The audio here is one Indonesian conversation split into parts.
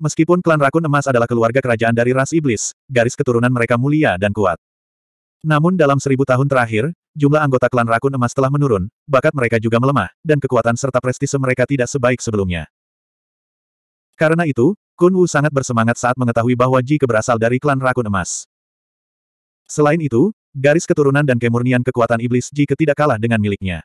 Meskipun klan Rakun Emas adalah keluarga kerajaan dari ras iblis, garis keturunan mereka mulia dan kuat. Namun dalam seribu tahun terakhir, jumlah anggota klan Rakun Emas telah menurun, bakat mereka juga melemah, dan kekuatan serta prestise mereka tidak sebaik sebelumnya. Karena itu, Kun Wu sangat bersemangat saat mengetahui bahwa Ji keberasal dari klan Rakun Emas. Selain itu, garis keturunan dan kemurnian kekuatan iblis Ji ketidakkalah kalah dengan miliknya.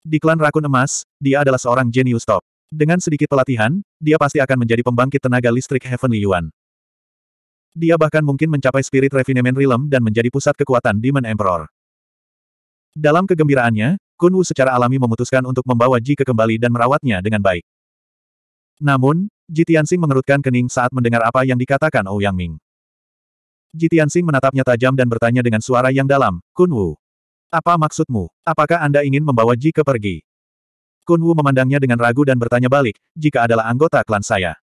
Di klan Rakun Emas, dia adalah seorang jenius top. Dengan sedikit pelatihan, dia pasti akan menjadi pembangkit tenaga listrik Heavenly Yuan. Dia bahkan mungkin mencapai Spirit Refinement Realm dan menjadi pusat kekuatan Demon Emperor. Dalam kegembiraannya, Kun Wu secara alami memutuskan untuk membawa Ji ke kembali dan merawatnya dengan baik. Namun, Ji Tianxing mengerutkan kening saat mendengar apa yang dikatakan Ou Yang Ming. Ji Tianxing menatapnya tajam dan bertanya dengan suara yang dalam, Kun Wu. Apa maksudmu? Apakah Anda ingin membawa Ji ke pergi? Kun Wu memandangnya dengan ragu dan bertanya balik, jika adalah anggota klan saya.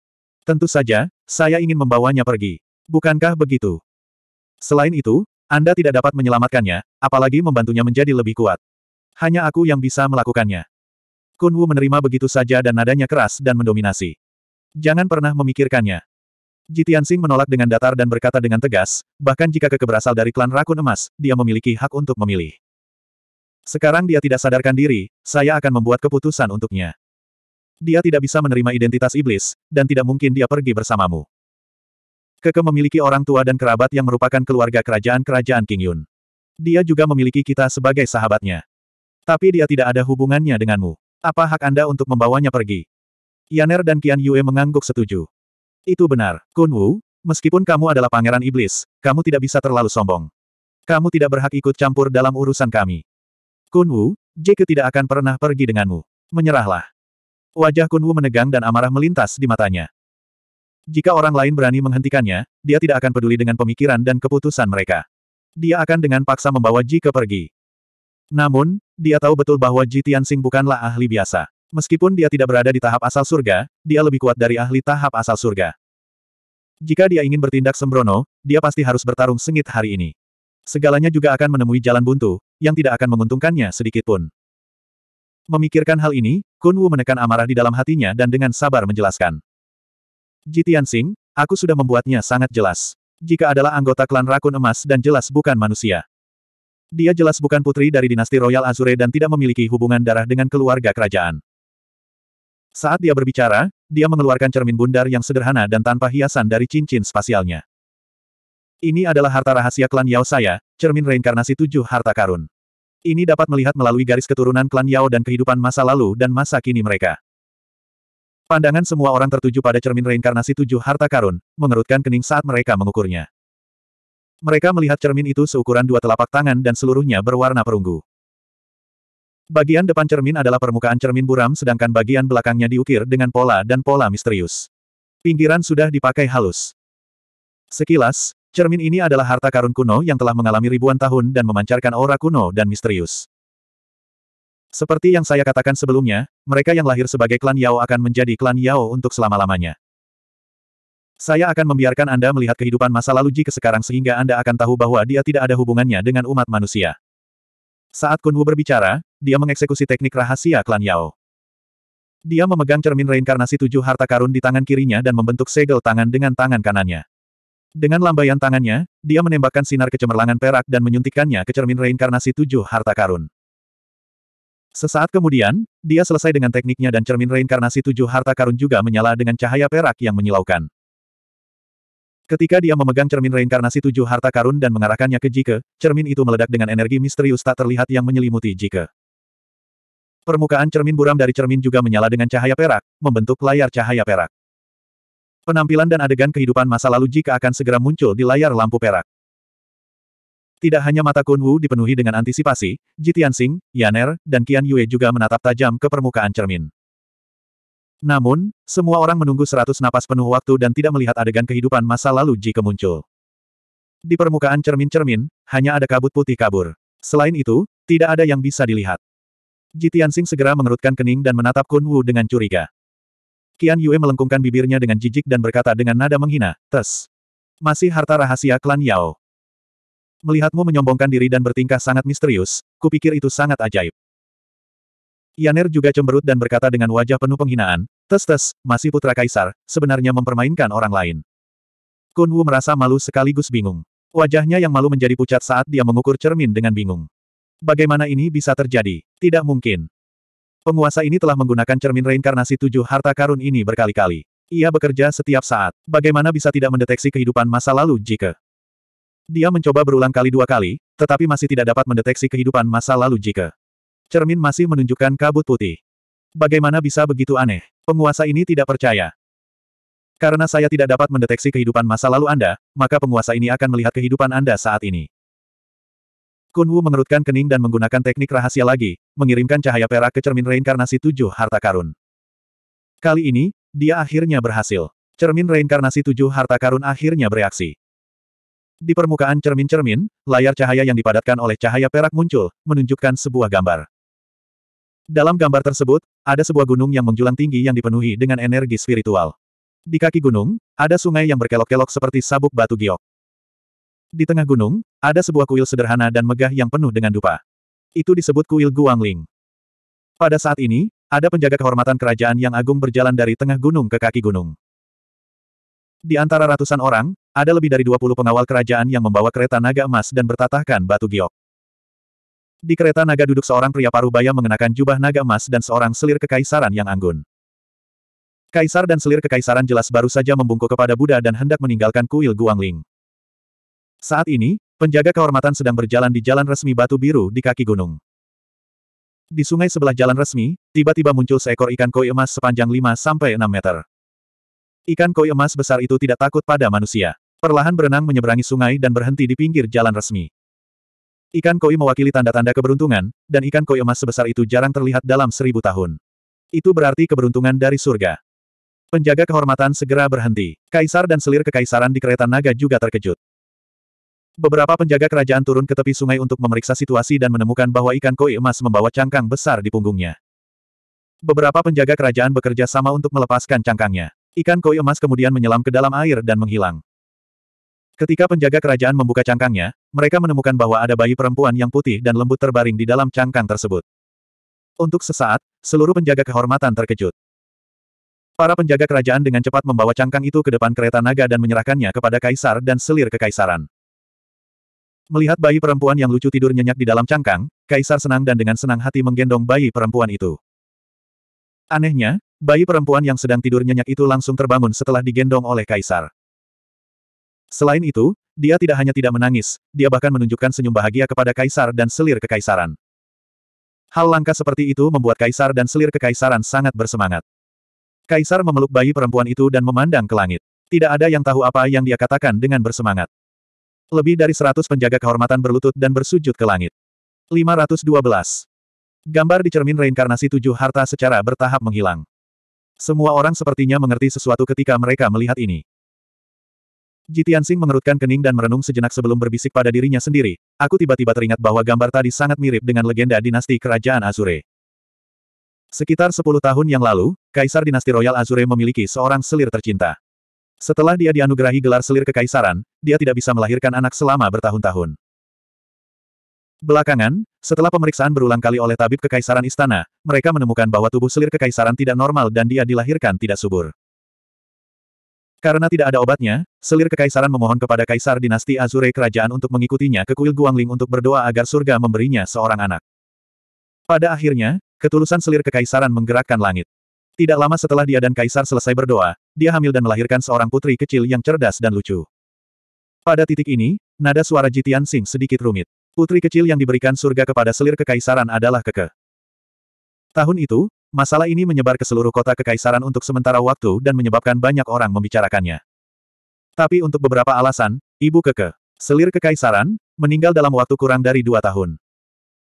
Tentu saja, saya ingin membawanya pergi. Bukankah begitu? Selain itu, Anda tidak dapat menyelamatkannya, apalagi membantunya menjadi lebih kuat. Hanya aku yang bisa melakukannya. Kun Wu menerima begitu saja dan nadanya keras dan mendominasi. Jangan pernah memikirkannya. Jitian Sing menolak dengan datar dan berkata dengan tegas, bahkan jika keke dari klan Rakun Emas, dia memiliki hak untuk memilih. Sekarang dia tidak sadarkan diri, saya akan membuat keputusan untuknya. Dia tidak bisa menerima identitas iblis, dan tidak mungkin dia pergi bersamamu. Keke memiliki orang tua dan kerabat yang merupakan keluarga kerajaan-kerajaan King Yun. Dia juga memiliki kita sebagai sahabatnya. Tapi dia tidak ada hubungannya denganmu. Apa hak Anda untuk membawanya pergi? Yaner dan Kian Yue mengangguk setuju. Itu benar, Kun Wu, meskipun kamu adalah pangeran iblis, kamu tidak bisa terlalu sombong. Kamu tidak berhak ikut campur dalam urusan kami. Kun Wu, Jike tidak akan pernah pergi denganmu. Menyerahlah. Wajah Kun Wu menegang dan amarah melintas di matanya. Jika orang lain berani menghentikannya, dia tidak akan peduli dengan pemikiran dan keputusan mereka. Dia akan dengan paksa membawa ke pergi. Namun, dia tahu betul bahwa Ji Tianxing bukanlah ahli biasa. Meskipun dia tidak berada di tahap asal surga, dia lebih kuat dari ahli tahap asal surga. Jika dia ingin bertindak sembrono, dia pasti harus bertarung sengit hari ini. Segalanya juga akan menemui jalan buntu, yang tidak akan menguntungkannya sedikitpun. Memikirkan hal ini, Kun Wu menekan amarah di dalam hatinya dan dengan sabar menjelaskan. Jitian Sing, aku sudah membuatnya sangat jelas. Jika adalah anggota klan rakun emas dan jelas bukan manusia. Dia jelas bukan putri dari dinasti Royal Azure dan tidak memiliki hubungan darah dengan keluarga kerajaan. Saat dia berbicara, dia mengeluarkan cermin bundar yang sederhana dan tanpa hiasan dari cincin spasialnya. Ini adalah harta rahasia klan Yao saya, cermin reinkarnasi tujuh harta karun. Ini dapat melihat melalui garis keturunan klan Yao dan kehidupan masa lalu dan masa kini mereka. Pandangan semua orang tertuju pada cermin reinkarnasi tujuh harta karun, mengerutkan kening saat mereka mengukurnya. Mereka melihat cermin itu seukuran dua telapak tangan dan seluruhnya berwarna perunggu. Bagian depan cermin adalah permukaan cermin buram sedangkan bagian belakangnya diukir dengan pola dan pola misterius. Pinggiran sudah dipakai halus. Sekilas, Cermin ini adalah harta karun kuno yang telah mengalami ribuan tahun dan memancarkan aura kuno dan misterius. Seperti yang saya katakan sebelumnya, mereka yang lahir sebagai klan Yao akan menjadi klan Yao untuk selama-lamanya. Saya akan membiarkan Anda melihat kehidupan masa lalu Ji ke sekarang sehingga Anda akan tahu bahwa dia tidak ada hubungannya dengan umat manusia. Saat Kun Wu berbicara, dia mengeksekusi teknik rahasia klan Yao. Dia memegang cermin reinkarnasi tujuh harta karun di tangan kirinya dan membentuk segel tangan dengan tangan kanannya. Dengan lambaian tangannya, dia menembakkan sinar kecemerlangan perak dan menyuntikkannya ke cermin reinkarnasi tujuh harta karun. Sesaat kemudian, dia selesai dengan tekniknya dan cermin reinkarnasi tujuh harta karun juga menyala dengan cahaya perak yang menyilaukan. Ketika dia memegang cermin reinkarnasi tujuh harta karun dan mengarahkannya ke Jike, cermin itu meledak dengan energi misterius tak terlihat yang menyelimuti Jike. Permukaan cermin buram dari cermin juga menyala dengan cahaya perak, membentuk layar cahaya perak. Penampilan dan adegan kehidupan masa lalu jika akan segera muncul di layar lampu perak. Tidak hanya mata Kun Wu dipenuhi dengan antisipasi, Ji Tianxing, Yaner, dan Qian Yue juga menatap tajam ke permukaan cermin. Namun, semua orang menunggu seratus napas penuh waktu dan tidak melihat adegan kehidupan masa lalu Ji kemuncul. Di permukaan cermin-cermin, hanya ada kabut putih kabur. Selain itu, tidak ada yang bisa dilihat. Ji Tianxing segera mengerutkan kening dan menatap Kun Wu dengan curiga. Qian Yue melengkungkan bibirnya dengan jijik dan berkata dengan nada menghina, Tes. Masih harta rahasia klan Yao. Melihatmu menyombongkan diri dan bertingkah sangat misterius, kupikir itu sangat ajaib. Yaner juga cemberut dan berkata dengan wajah penuh penghinaan, Tes-tes, masih putra kaisar, sebenarnya mempermainkan orang lain. Kun Wu merasa malu sekaligus bingung. Wajahnya yang malu menjadi pucat saat dia mengukur cermin dengan bingung. Bagaimana ini bisa terjadi? Tidak mungkin. Penguasa ini telah menggunakan cermin reinkarnasi tujuh harta karun ini berkali-kali. Ia bekerja setiap saat. Bagaimana bisa tidak mendeteksi kehidupan masa lalu jika... Dia mencoba berulang kali dua kali, tetapi masih tidak dapat mendeteksi kehidupan masa lalu jika... Cermin masih menunjukkan kabut putih. Bagaimana bisa begitu aneh? Penguasa ini tidak percaya. Karena saya tidak dapat mendeteksi kehidupan masa lalu Anda, maka penguasa ini akan melihat kehidupan Anda saat ini. Kun Wu mengerutkan kening dan menggunakan teknik rahasia lagi, mengirimkan cahaya perak ke cermin reinkarnasi tujuh harta karun. Kali ini, dia akhirnya berhasil. Cermin reinkarnasi tujuh harta karun akhirnya bereaksi. Di permukaan cermin-cermin, layar cahaya yang dipadatkan oleh cahaya perak muncul, menunjukkan sebuah gambar. Dalam gambar tersebut, ada sebuah gunung yang menjulang tinggi yang dipenuhi dengan energi spiritual. Di kaki gunung, ada sungai yang berkelok-kelok seperti sabuk batu giok. Di tengah gunung, ada sebuah kuil sederhana dan megah yang penuh dengan dupa. Itu disebut kuil Guangling. Pada saat ini, ada penjaga kehormatan kerajaan yang agung berjalan dari tengah gunung ke kaki gunung. Di antara ratusan orang, ada lebih dari 20 pengawal kerajaan yang membawa kereta naga emas dan bertatahkan batu giok. Di kereta naga duduk seorang pria paruh baya mengenakan jubah naga emas dan seorang selir kekaisaran yang anggun. Kaisar dan selir kekaisaran jelas baru saja membungkuk kepada Buddha dan hendak meninggalkan kuil Guangling. Saat ini, penjaga kehormatan sedang berjalan di jalan resmi batu biru di kaki gunung. Di sungai sebelah jalan resmi, tiba-tiba muncul seekor ikan koi emas sepanjang 5-6 meter. Ikan koi emas besar itu tidak takut pada manusia. Perlahan berenang menyeberangi sungai dan berhenti di pinggir jalan resmi. Ikan koi mewakili tanda-tanda keberuntungan, dan ikan koi emas sebesar itu jarang terlihat dalam seribu tahun. Itu berarti keberuntungan dari surga. Penjaga kehormatan segera berhenti. Kaisar dan selir kekaisaran di kereta naga juga terkejut. Beberapa penjaga kerajaan turun ke tepi sungai untuk memeriksa situasi dan menemukan bahwa ikan koi emas membawa cangkang besar di punggungnya. Beberapa penjaga kerajaan bekerja sama untuk melepaskan cangkangnya. Ikan koi emas kemudian menyelam ke dalam air dan menghilang. Ketika penjaga kerajaan membuka cangkangnya, mereka menemukan bahwa ada bayi perempuan yang putih dan lembut terbaring di dalam cangkang tersebut. Untuk sesaat, seluruh penjaga kehormatan terkejut. Para penjaga kerajaan dengan cepat membawa cangkang itu ke depan kereta naga dan menyerahkannya kepada kaisar dan selir kekaisaran. Melihat bayi perempuan yang lucu tidur nyenyak di dalam cangkang, Kaisar senang dan dengan senang hati menggendong bayi perempuan itu. Anehnya, bayi perempuan yang sedang tidur nyenyak itu langsung terbangun setelah digendong oleh Kaisar. Selain itu, dia tidak hanya tidak menangis, dia bahkan menunjukkan senyum bahagia kepada Kaisar dan selir kekaisaran. Hal langka seperti itu membuat Kaisar dan selir kekaisaran sangat bersemangat. Kaisar memeluk bayi perempuan itu dan memandang ke langit. Tidak ada yang tahu apa yang dia katakan dengan bersemangat. Lebih dari seratus penjaga kehormatan berlutut dan bersujud ke langit. 512. Gambar di cermin reinkarnasi tujuh harta secara bertahap menghilang. Semua orang sepertinya mengerti sesuatu ketika mereka melihat ini. Jitiansing mengerutkan kening dan merenung sejenak sebelum berbisik pada dirinya sendiri, aku tiba-tiba teringat bahwa gambar tadi sangat mirip dengan legenda dinasti kerajaan Azure. Sekitar sepuluh tahun yang lalu, Kaisar Dinasti Royal Azure memiliki seorang selir tercinta. Setelah dia dianugerahi gelar selir kekaisaran, dia tidak bisa melahirkan anak selama bertahun-tahun. Belakangan, setelah pemeriksaan berulang kali oleh tabib kekaisaran istana, mereka menemukan bahwa tubuh selir kekaisaran tidak normal dan dia dilahirkan tidak subur. Karena tidak ada obatnya, selir kekaisaran memohon kepada kaisar dinasti Azure kerajaan untuk mengikutinya ke kuil Guangling untuk berdoa agar surga memberinya seorang anak. Pada akhirnya, ketulusan selir kekaisaran menggerakkan langit. Tidak lama setelah dia dan Kaisar selesai berdoa, dia hamil dan melahirkan seorang putri kecil yang cerdas dan lucu. Pada titik ini, nada suara Jitian Sing sedikit rumit. Putri kecil yang diberikan surga kepada selir kekaisaran adalah Keke. Tahun itu, masalah ini menyebar ke seluruh kota kekaisaran untuk sementara waktu dan menyebabkan banyak orang membicarakannya. Tapi untuk beberapa alasan, Ibu Keke, selir kekaisaran, meninggal dalam waktu kurang dari dua tahun.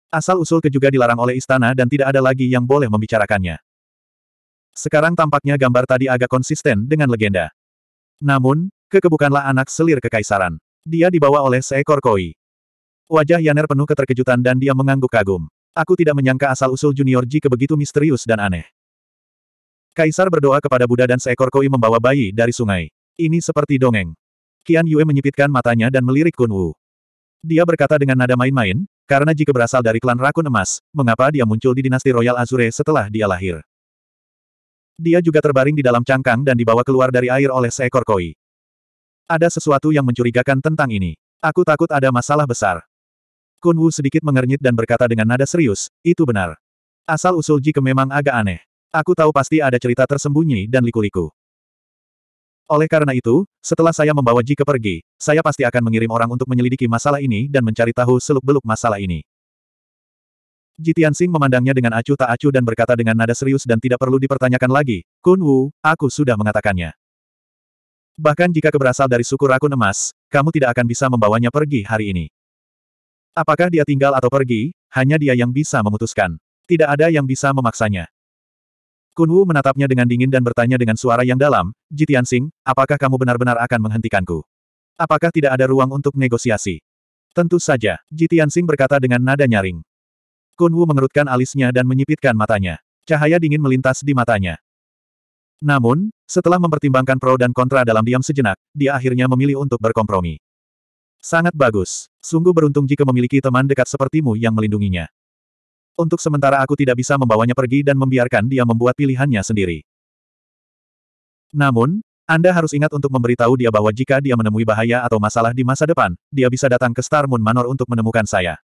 Asal-usul ke juga dilarang oleh istana dan tidak ada lagi yang boleh membicarakannya. Sekarang tampaknya gambar tadi agak konsisten dengan legenda. Namun, kekebukanlah anak selir kekaisaran. Dia dibawa oleh seekor koi. Wajah Yaner penuh keterkejutan dan dia mengangguk kagum. Aku tidak menyangka asal-usul Junior Ji kebegitu misterius dan aneh. Kaisar berdoa kepada Buddha dan seekor koi membawa bayi dari sungai. Ini seperti dongeng. Kian Yue menyipitkan matanya dan melirik Kun Wu. Dia berkata dengan nada main-main, karena jika berasal dari klan Rakun Emas, mengapa dia muncul di dinasti Royal Azure setelah dia lahir? Dia juga terbaring di dalam cangkang dan dibawa keluar dari air oleh seekor koi. Ada sesuatu yang mencurigakan tentang ini. Aku takut ada masalah besar. Kun Wu sedikit mengernyit dan berkata dengan nada serius, itu benar. Asal-usul Jike memang agak aneh. Aku tahu pasti ada cerita tersembunyi dan liku-liku. Oleh karena itu, setelah saya membawa Jike pergi, saya pasti akan mengirim orang untuk menyelidiki masalah ini dan mencari tahu seluk-beluk masalah ini. Jitian Sing memandangnya dengan acuh tak acuh dan berkata dengan nada serius dan tidak perlu dipertanyakan lagi, Kun Wu, aku sudah mengatakannya. Bahkan jika keberasal dari suku rakun emas, kamu tidak akan bisa membawanya pergi hari ini. Apakah dia tinggal atau pergi, hanya dia yang bisa memutuskan. Tidak ada yang bisa memaksanya. Kun Wu menatapnya dengan dingin dan bertanya dengan suara yang dalam, Jitian Sing, apakah kamu benar-benar akan menghentikanku? Apakah tidak ada ruang untuk negosiasi? Tentu saja, Jitian Sing berkata dengan nada nyaring. Kun Wu mengerutkan alisnya dan menyipitkan matanya. Cahaya dingin melintas di matanya. Namun, setelah mempertimbangkan pro dan kontra dalam diam sejenak, dia akhirnya memilih untuk berkompromi. Sangat bagus. Sungguh beruntung jika memiliki teman dekat sepertimu yang melindunginya. Untuk sementara aku tidak bisa membawanya pergi dan membiarkan dia membuat pilihannya sendiri. Namun, Anda harus ingat untuk memberitahu dia bahwa jika dia menemui bahaya atau masalah di masa depan, dia bisa datang ke Star Moon Manor untuk menemukan saya.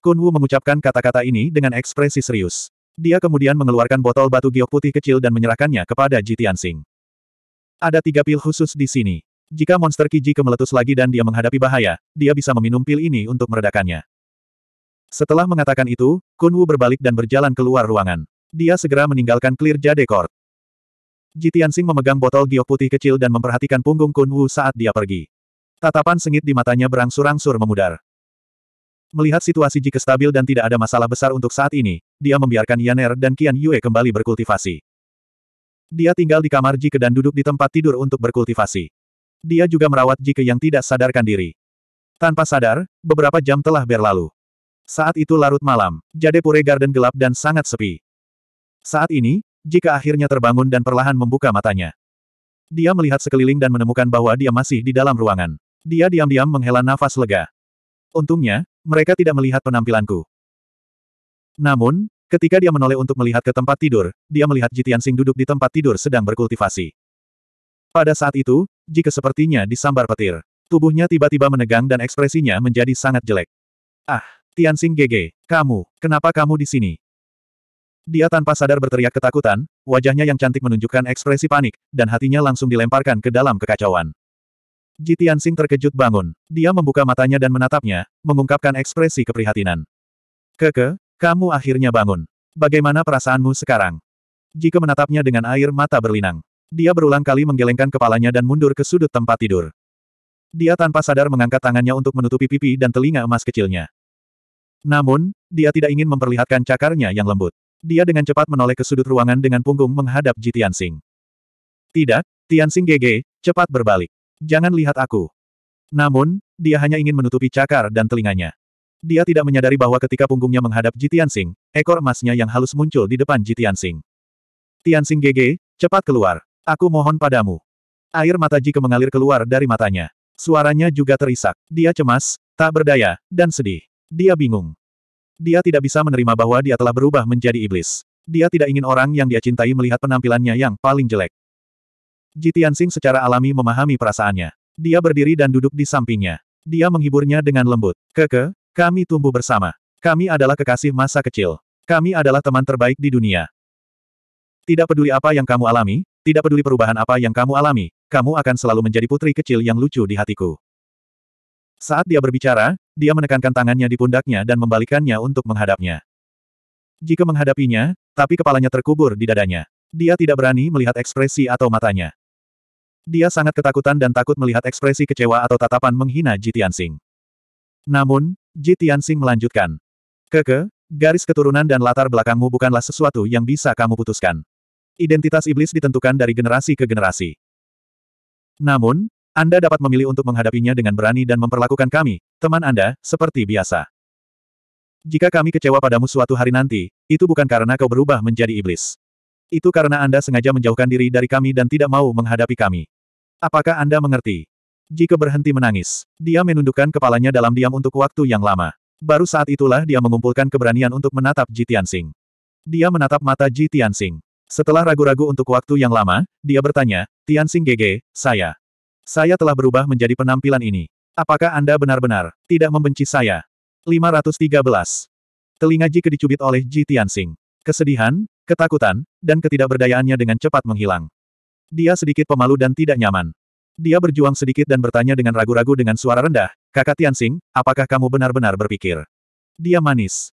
Kun Wu mengucapkan kata-kata ini dengan ekspresi serius. Dia kemudian mengeluarkan botol batu giok putih kecil dan menyerahkannya kepada Ji Tianxing. Ada tiga pil khusus di sini. Jika monster Kiji kemeletus lagi dan dia menghadapi bahaya, dia bisa meminum pil ini untuk meredakannya. Setelah mengatakan itu, Kun Wu berbalik dan berjalan keluar ruangan. Dia segera meninggalkan Clear Jade Court. Ji Tianxing memegang botol giok putih kecil dan memperhatikan punggung Kun Wu saat dia pergi. Tatapan sengit di matanya berangsur-angsur memudar. Melihat situasi Jike stabil dan tidak ada masalah besar untuk saat ini, dia membiarkan Yaner dan Qian Yue kembali berkultivasi. Dia tinggal di kamar Jike dan duduk di tempat tidur untuk berkultivasi. Dia juga merawat Jike yang tidak sadarkan diri. Tanpa sadar, beberapa jam telah berlalu. Saat itu larut malam, Jade Jadepure Garden gelap dan sangat sepi. Saat ini, ke akhirnya terbangun dan perlahan membuka matanya. Dia melihat sekeliling dan menemukan bahwa dia masih di dalam ruangan. Dia diam-diam menghela nafas lega. Untungnya, mereka tidak melihat penampilanku. Namun, ketika dia menoleh untuk melihat ke tempat tidur, dia melihat Jitian Sing duduk di tempat tidur sedang berkultivasi. Pada saat itu, jika sepertinya disambar petir, tubuhnya tiba-tiba menegang dan ekspresinya menjadi sangat jelek. Ah, Tianxing Gege, kamu, kenapa kamu di sini? Dia tanpa sadar berteriak ketakutan, wajahnya yang cantik menunjukkan ekspresi panik, dan hatinya langsung dilemparkan ke dalam kekacauan. Ji Tianxing terkejut bangun. Dia membuka matanya dan menatapnya, mengungkapkan ekspresi keprihatinan. Keke, kamu akhirnya bangun. Bagaimana perasaanmu sekarang? Jika menatapnya dengan air mata berlinang. Dia berulang kali menggelengkan kepalanya dan mundur ke sudut tempat tidur. Dia tanpa sadar mengangkat tangannya untuk menutupi pipi dan telinga emas kecilnya. Namun, dia tidak ingin memperlihatkan cakarnya yang lembut. Dia dengan cepat menoleh ke sudut ruangan dengan punggung menghadap Ji Tianxing. Tidak, Tianxing GG, cepat berbalik. Jangan lihat aku. Namun, dia hanya ingin menutupi cakar dan telinganya. Dia tidak menyadari bahwa ketika punggungnya menghadap Ji Tianxing, ekor emasnya yang halus muncul di depan Ji Tianxing Tianxing GG, cepat keluar. Aku mohon padamu. Air mata Ji Ke mengalir keluar dari matanya. Suaranya juga terisak. Dia cemas, tak berdaya, dan sedih. Dia bingung. Dia tidak bisa menerima bahwa dia telah berubah menjadi iblis. Dia tidak ingin orang yang dia cintai melihat penampilannya yang paling jelek. Ji Tianxing secara alami memahami perasaannya. Dia berdiri dan duduk di sampingnya. Dia menghiburnya dengan lembut. Keke, kami tumbuh bersama. Kami adalah kekasih masa kecil. Kami adalah teman terbaik di dunia. Tidak peduli apa yang kamu alami, tidak peduli perubahan apa yang kamu alami, kamu akan selalu menjadi putri kecil yang lucu di hatiku. Saat dia berbicara, dia menekankan tangannya di pundaknya dan membalikannya untuk menghadapnya. Jika menghadapinya, tapi kepalanya terkubur di dadanya. Dia tidak berani melihat ekspresi atau matanya. Dia sangat ketakutan dan takut melihat ekspresi kecewa atau tatapan menghina Jitiansing. Namun, Jitiansing melanjutkan. Keke, garis keturunan dan latar belakangmu bukanlah sesuatu yang bisa kamu putuskan. Identitas iblis ditentukan dari generasi ke generasi. Namun, Anda dapat memilih untuk menghadapinya dengan berani dan memperlakukan kami, teman Anda, seperti biasa. Jika kami kecewa padamu suatu hari nanti, itu bukan karena kau berubah menjadi iblis. Itu karena Anda sengaja menjauhkan diri dari kami dan tidak mau menghadapi kami. Apakah Anda mengerti? Jika berhenti menangis, dia menundukkan kepalanya dalam diam untuk waktu yang lama. Baru saat itulah dia mengumpulkan keberanian untuk menatap Ji Tianxing. Dia menatap mata Ji Tianxing. Setelah ragu-ragu untuk waktu yang lama, dia bertanya, Tianxing GG, saya. Saya telah berubah menjadi penampilan ini. Apakah Anda benar-benar tidak membenci saya? 513. Telinga Ji kedicubit oleh Ji Tianxing. Kesedihan, ketakutan, dan ketidakberdayaannya dengan cepat menghilang. Dia sedikit pemalu dan tidak nyaman. Dia berjuang sedikit dan bertanya dengan ragu-ragu dengan suara rendah, Kakak Tianxing, apakah kamu benar-benar berpikir? Dia manis.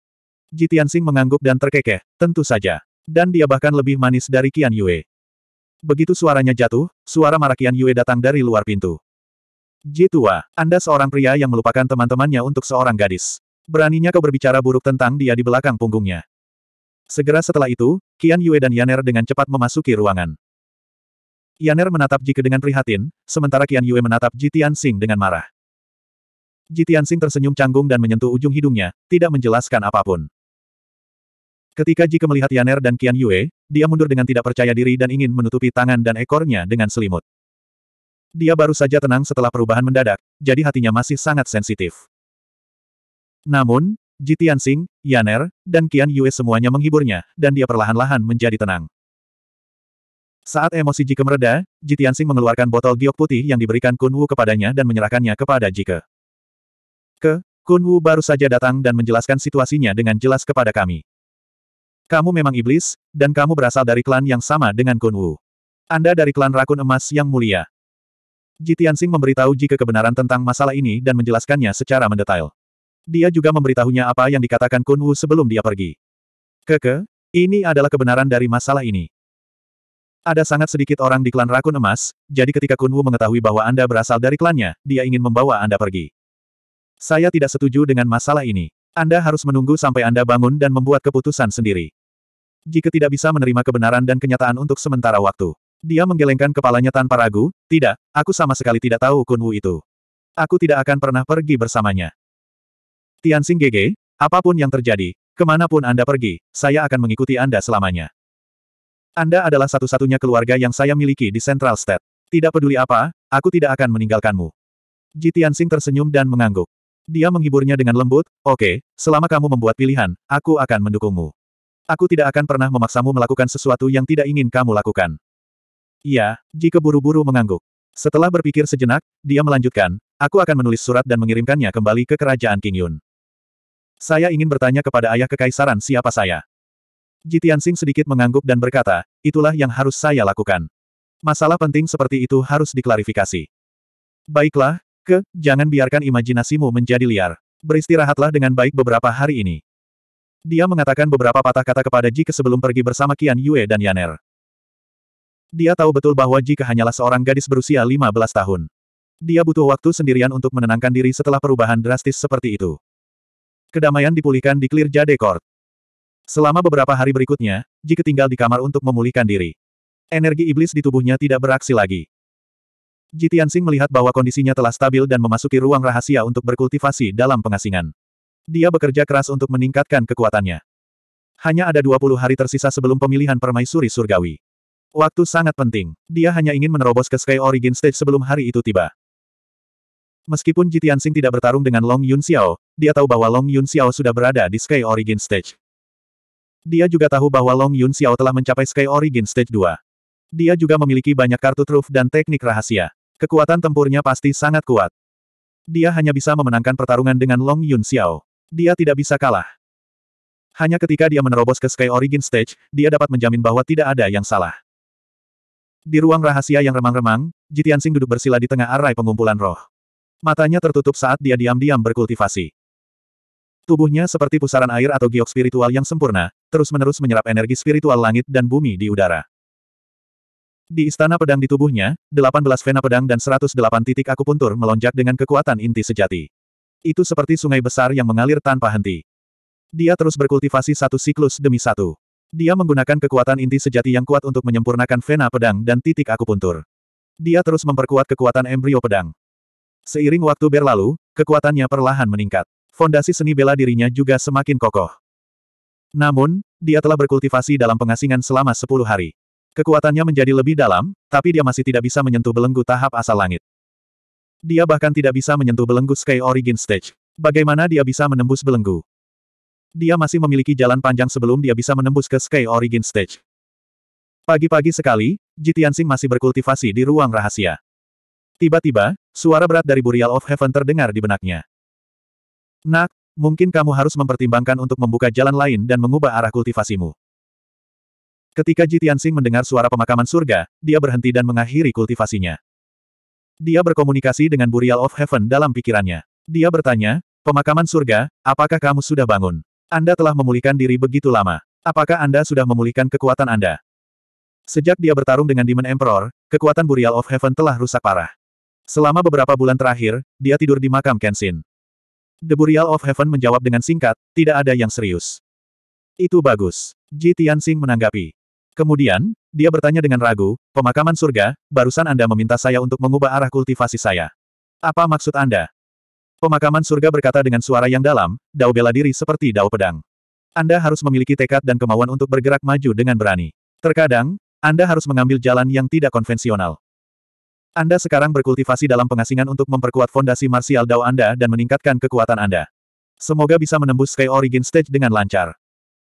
Ji Tianxing mengangguk dan terkekeh, tentu saja. Dan dia bahkan lebih manis dari Qian Yue. Begitu suaranya jatuh, suara marah Qian Yue datang dari luar pintu. Ji tua, Anda seorang pria yang melupakan teman-temannya untuk seorang gadis. Beraninya kau berbicara buruk tentang dia di belakang punggungnya. Segera setelah itu, Qian Yue dan Yaner dengan cepat memasuki ruangan. Yaner menatap Jike dengan prihatin, sementara Qian Yue menatap Ji Tianxing dengan marah. Ji Tianxing tersenyum canggung dan menyentuh ujung hidungnya, tidak menjelaskan apapun. Ketika Jike melihat Yaner dan Qian Yue, dia mundur dengan tidak percaya diri dan ingin menutupi tangan dan ekornya dengan selimut. Dia baru saja tenang setelah perubahan mendadak, jadi hatinya masih sangat sensitif. Namun, Jitian Sing, Yaner, dan Qian Yue semuanya menghiburnya, dan dia perlahan-lahan menjadi tenang. Saat emosi Jike mereda, Jitian Sing mengeluarkan botol giok putih yang diberikan Kun Wu kepadanya dan menyerahkannya kepada Jike. Ke, Kun Wu baru saja datang dan menjelaskan situasinya dengan jelas kepada kami. Kamu memang iblis, dan kamu berasal dari klan yang sama dengan Kun Wu. Anda dari klan rakun emas yang mulia. Jitian Sing memberitahu Jike kebenaran tentang masalah ini dan menjelaskannya secara mendetail. Dia juga memberitahunya apa yang dikatakan Kun Wu sebelum dia pergi. Keke, ini adalah kebenaran dari masalah ini. Ada sangat sedikit orang di klan Rakun Emas, jadi ketika Kun Wu mengetahui bahwa Anda berasal dari klannya, dia ingin membawa Anda pergi. Saya tidak setuju dengan masalah ini. Anda harus menunggu sampai Anda bangun dan membuat keputusan sendiri. Jika tidak bisa menerima kebenaran dan kenyataan untuk sementara waktu. Dia menggelengkan kepalanya tanpa ragu, tidak, aku sama sekali tidak tahu Kun Wu itu. Aku tidak akan pernah pergi bersamanya. Tianxing Gege, apapun yang terjadi, kemanapun Anda pergi, saya akan mengikuti Anda selamanya. Anda adalah satu-satunya keluarga yang saya miliki di Central State. Tidak peduli apa, aku tidak akan meninggalkanmu. Ji Tianxing tersenyum dan mengangguk. Dia menghiburnya dengan lembut, oke, okay, selama kamu membuat pilihan, aku akan mendukungmu. Aku tidak akan pernah memaksamu melakukan sesuatu yang tidak ingin kamu lakukan. Iya, Ji keburu buru mengangguk. Setelah berpikir sejenak, dia melanjutkan, aku akan menulis surat dan mengirimkannya kembali ke kerajaan King Yun. Saya ingin bertanya kepada ayah kekaisaran siapa saya. Tianxing sedikit mengangguk dan berkata, itulah yang harus saya lakukan. Masalah penting seperti itu harus diklarifikasi. Baiklah, ke, jangan biarkan imajinasimu menjadi liar. Beristirahatlah dengan baik beberapa hari ini. Dia mengatakan beberapa patah kata kepada Jike sebelum pergi bersama Qian Yue dan Yaner. Dia tahu betul bahwa Jike hanyalah seorang gadis berusia 15 tahun. Dia butuh waktu sendirian untuk menenangkan diri setelah perubahan drastis seperti itu. Kedamaian dipulihkan di Clear Jade Court. Selama beberapa hari berikutnya, Ji ketinggal di kamar untuk memulihkan diri. Energi iblis di tubuhnya tidak beraksi lagi. Ji Tianxing melihat bahwa kondisinya telah stabil dan memasuki ruang rahasia untuk berkultivasi dalam pengasingan. Dia bekerja keras untuk meningkatkan kekuatannya. Hanya ada 20 hari tersisa sebelum pemilihan permaisuri surgawi. Waktu sangat penting. Dia hanya ingin menerobos ke Sky Origin Stage sebelum hari itu tiba. Meskipun Jitian Sing tidak bertarung dengan Long Yun Xiao, dia tahu bahwa Long Yun Xiao sudah berada di Sky Origin Stage. Dia juga tahu bahwa Long Yun Xiao telah mencapai Sky Origin Stage 2. Dia juga memiliki banyak kartu truf dan teknik rahasia. Kekuatan tempurnya pasti sangat kuat. Dia hanya bisa memenangkan pertarungan dengan Long Yun Xiao. Dia tidak bisa kalah. Hanya ketika dia menerobos ke Sky Origin Stage, dia dapat menjamin bahwa tidak ada yang salah. Di ruang rahasia yang remang-remang, Sing duduk bersila di tengah arai pengumpulan roh. Matanya tertutup saat dia diam-diam berkultivasi. Tubuhnya seperti pusaran air atau giok spiritual yang sempurna, terus-menerus menyerap energi spiritual langit dan bumi di udara. Di istana pedang di tubuhnya, 18 vena pedang dan 108 titik akupuntur melonjak dengan kekuatan inti sejati. Itu seperti sungai besar yang mengalir tanpa henti. Dia terus berkultivasi satu siklus demi satu. Dia menggunakan kekuatan inti sejati yang kuat untuk menyempurnakan vena pedang dan titik akupuntur. Dia terus memperkuat kekuatan embrio pedang. Seiring waktu berlalu, kekuatannya perlahan meningkat fondasi seni bela dirinya juga semakin kokoh. Namun, dia telah berkultivasi dalam pengasingan selama 10 hari. Kekuatannya menjadi lebih dalam, tapi dia masih tidak bisa menyentuh belenggu tahap asal langit. Dia bahkan tidak bisa menyentuh belenggu Sky Origin Stage. Bagaimana dia bisa menembus belenggu? Dia masih memiliki jalan panjang sebelum dia bisa menembus ke Sky Origin Stage. Pagi-pagi sekali, Jitiansing masih berkultivasi di ruang rahasia. Tiba-tiba, suara berat dari Burial of Heaven terdengar di benaknya. Nak, mungkin kamu harus mempertimbangkan untuk membuka jalan lain dan mengubah arah kultivasimu. Ketika Jitiansing mendengar suara pemakaman surga, dia berhenti dan mengakhiri kultivasinya. Dia berkomunikasi dengan Burial of Heaven dalam pikirannya. Dia bertanya, pemakaman surga, apakah kamu sudah bangun? Anda telah memulihkan diri begitu lama. Apakah Anda sudah memulihkan kekuatan Anda? Sejak dia bertarung dengan Demon Emperor, kekuatan Burial of Heaven telah rusak parah. Selama beberapa bulan terakhir, dia tidur di makam Kenshin. The Burial of Heaven menjawab dengan singkat, tidak ada yang serius. Itu bagus. Ji Tianxing menanggapi. Kemudian, dia bertanya dengan ragu, pemakaman surga, barusan Anda meminta saya untuk mengubah arah kultivasi saya. Apa maksud Anda? Pemakaman surga berkata dengan suara yang dalam, dao bela diri seperti dao pedang. Anda harus memiliki tekad dan kemauan untuk bergerak maju dengan berani. Terkadang, Anda harus mengambil jalan yang tidak konvensional. Anda sekarang berkultivasi dalam pengasingan untuk memperkuat fondasi martial Dao Anda dan meningkatkan kekuatan Anda. Semoga bisa menembus Sky Origin Stage dengan lancar.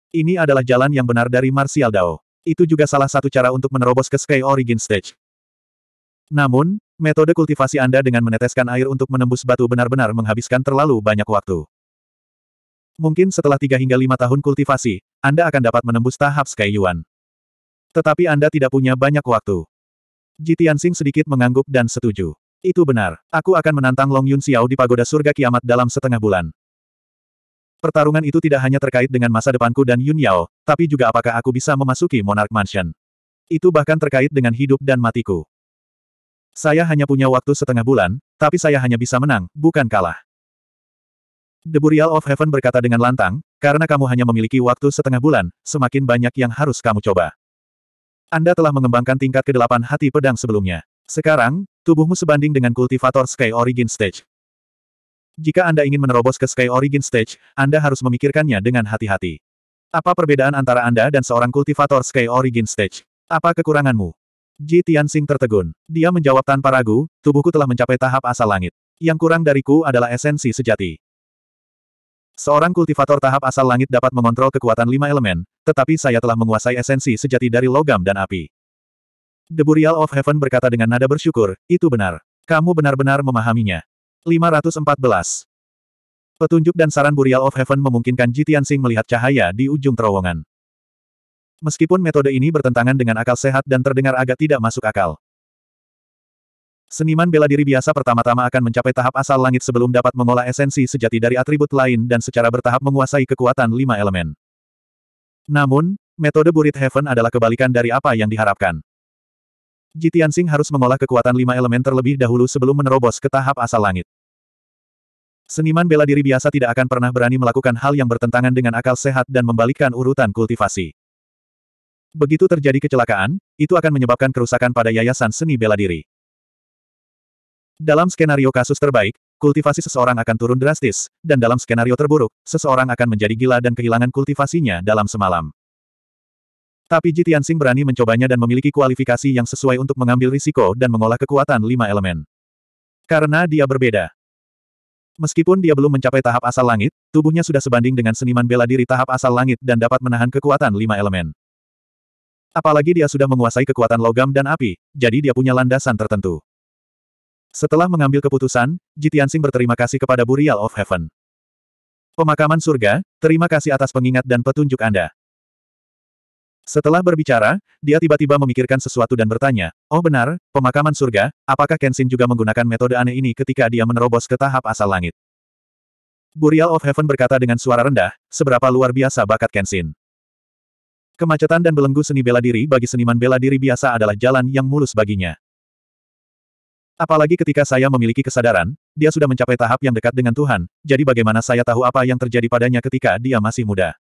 Ini adalah jalan yang benar dari martial Dao. Itu juga salah satu cara untuk menerobos ke Sky Origin Stage. Namun, metode kultivasi Anda dengan meneteskan air untuk menembus batu benar-benar menghabiskan terlalu banyak waktu. Mungkin setelah 3 hingga 5 tahun kultivasi, Anda akan dapat menembus tahap Sky Yuan. Tetapi Anda tidak punya banyak waktu. Jitiansing sedikit mengangguk dan setuju. Itu benar. Aku akan menantang Long Yun Xiao di pagoda surga kiamat dalam setengah bulan. Pertarungan itu tidak hanya terkait dengan masa depanku dan Yun Yao, tapi juga apakah aku bisa memasuki Monarch Mansion. Itu bahkan terkait dengan hidup dan matiku. Saya hanya punya waktu setengah bulan, tapi saya hanya bisa menang, bukan kalah. The Burial of Heaven berkata dengan lantang, karena kamu hanya memiliki waktu setengah bulan, semakin banyak yang harus kamu coba. Anda telah mengembangkan tingkat ke-8 hati pedang sebelumnya. Sekarang, tubuhmu sebanding dengan kultivator Sky Origin Stage. Jika Anda ingin menerobos ke Sky Origin Stage, Anda harus memikirkannya dengan hati-hati. Apa perbedaan antara Anda dan seorang kultivator Sky Origin Stage? Apa kekuranganmu? Ji Tianxing tertegun. Dia menjawab tanpa ragu, tubuhku telah mencapai tahap asal langit. Yang kurang dariku adalah esensi sejati. Seorang kultivator tahap asal langit dapat mengontrol kekuatan lima elemen, tetapi saya telah menguasai esensi sejati dari logam dan api. The Burial of Heaven berkata dengan nada bersyukur, itu benar. Kamu benar-benar memahaminya. 514. Petunjuk dan saran Burial of Heaven memungkinkan Jitian Sing melihat cahaya di ujung terowongan. Meskipun metode ini bertentangan dengan akal sehat dan terdengar agak tidak masuk akal. Seniman bela diri biasa pertama-tama akan mencapai tahap asal langit sebelum dapat mengolah esensi sejati dari atribut lain dan secara bertahap menguasai kekuatan lima elemen. Namun, metode Burit Heaven adalah kebalikan dari apa yang diharapkan. Jitian Singh harus mengolah kekuatan lima elemen terlebih dahulu sebelum menerobos ke tahap asal langit. Seniman bela diri biasa tidak akan pernah berani melakukan hal yang bertentangan dengan akal sehat dan membalikkan urutan kultivasi. Begitu terjadi kecelakaan, itu akan menyebabkan kerusakan pada yayasan seni bela diri. Dalam skenario kasus terbaik, kultivasi seseorang akan turun drastis, dan dalam skenario terburuk, seseorang akan menjadi gila dan kehilangan kultivasinya dalam semalam. Tapi Jitian Sing berani mencobanya dan memiliki kualifikasi yang sesuai untuk mengambil risiko dan mengolah kekuatan lima elemen. Karena dia berbeda. Meskipun dia belum mencapai tahap asal langit, tubuhnya sudah sebanding dengan seniman bela diri tahap asal langit dan dapat menahan kekuatan lima elemen. Apalagi dia sudah menguasai kekuatan logam dan api, jadi dia punya landasan tertentu. Setelah mengambil keputusan, Jitiansing berterima kasih kepada Burial of Heaven. Pemakaman surga, terima kasih atas pengingat dan petunjuk Anda. Setelah berbicara, dia tiba-tiba memikirkan sesuatu dan bertanya, Oh benar, pemakaman surga, apakah Kenshin juga menggunakan metode aneh ini ketika dia menerobos ke tahap asal langit? Burial of Heaven berkata dengan suara rendah, seberapa luar biasa bakat Kenshin. Kemacetan dan belenggu seni bela diri bagi seniman bela diri biasa adalah jalan yang mulus baginya. Apalagi ketika saya memiliki kesadaran, dia sudah mencapai tahap yang dekat dengan Tuhan, jadi bagaimana saya tahu apa yang terjadi padanya ketika dia masih muda?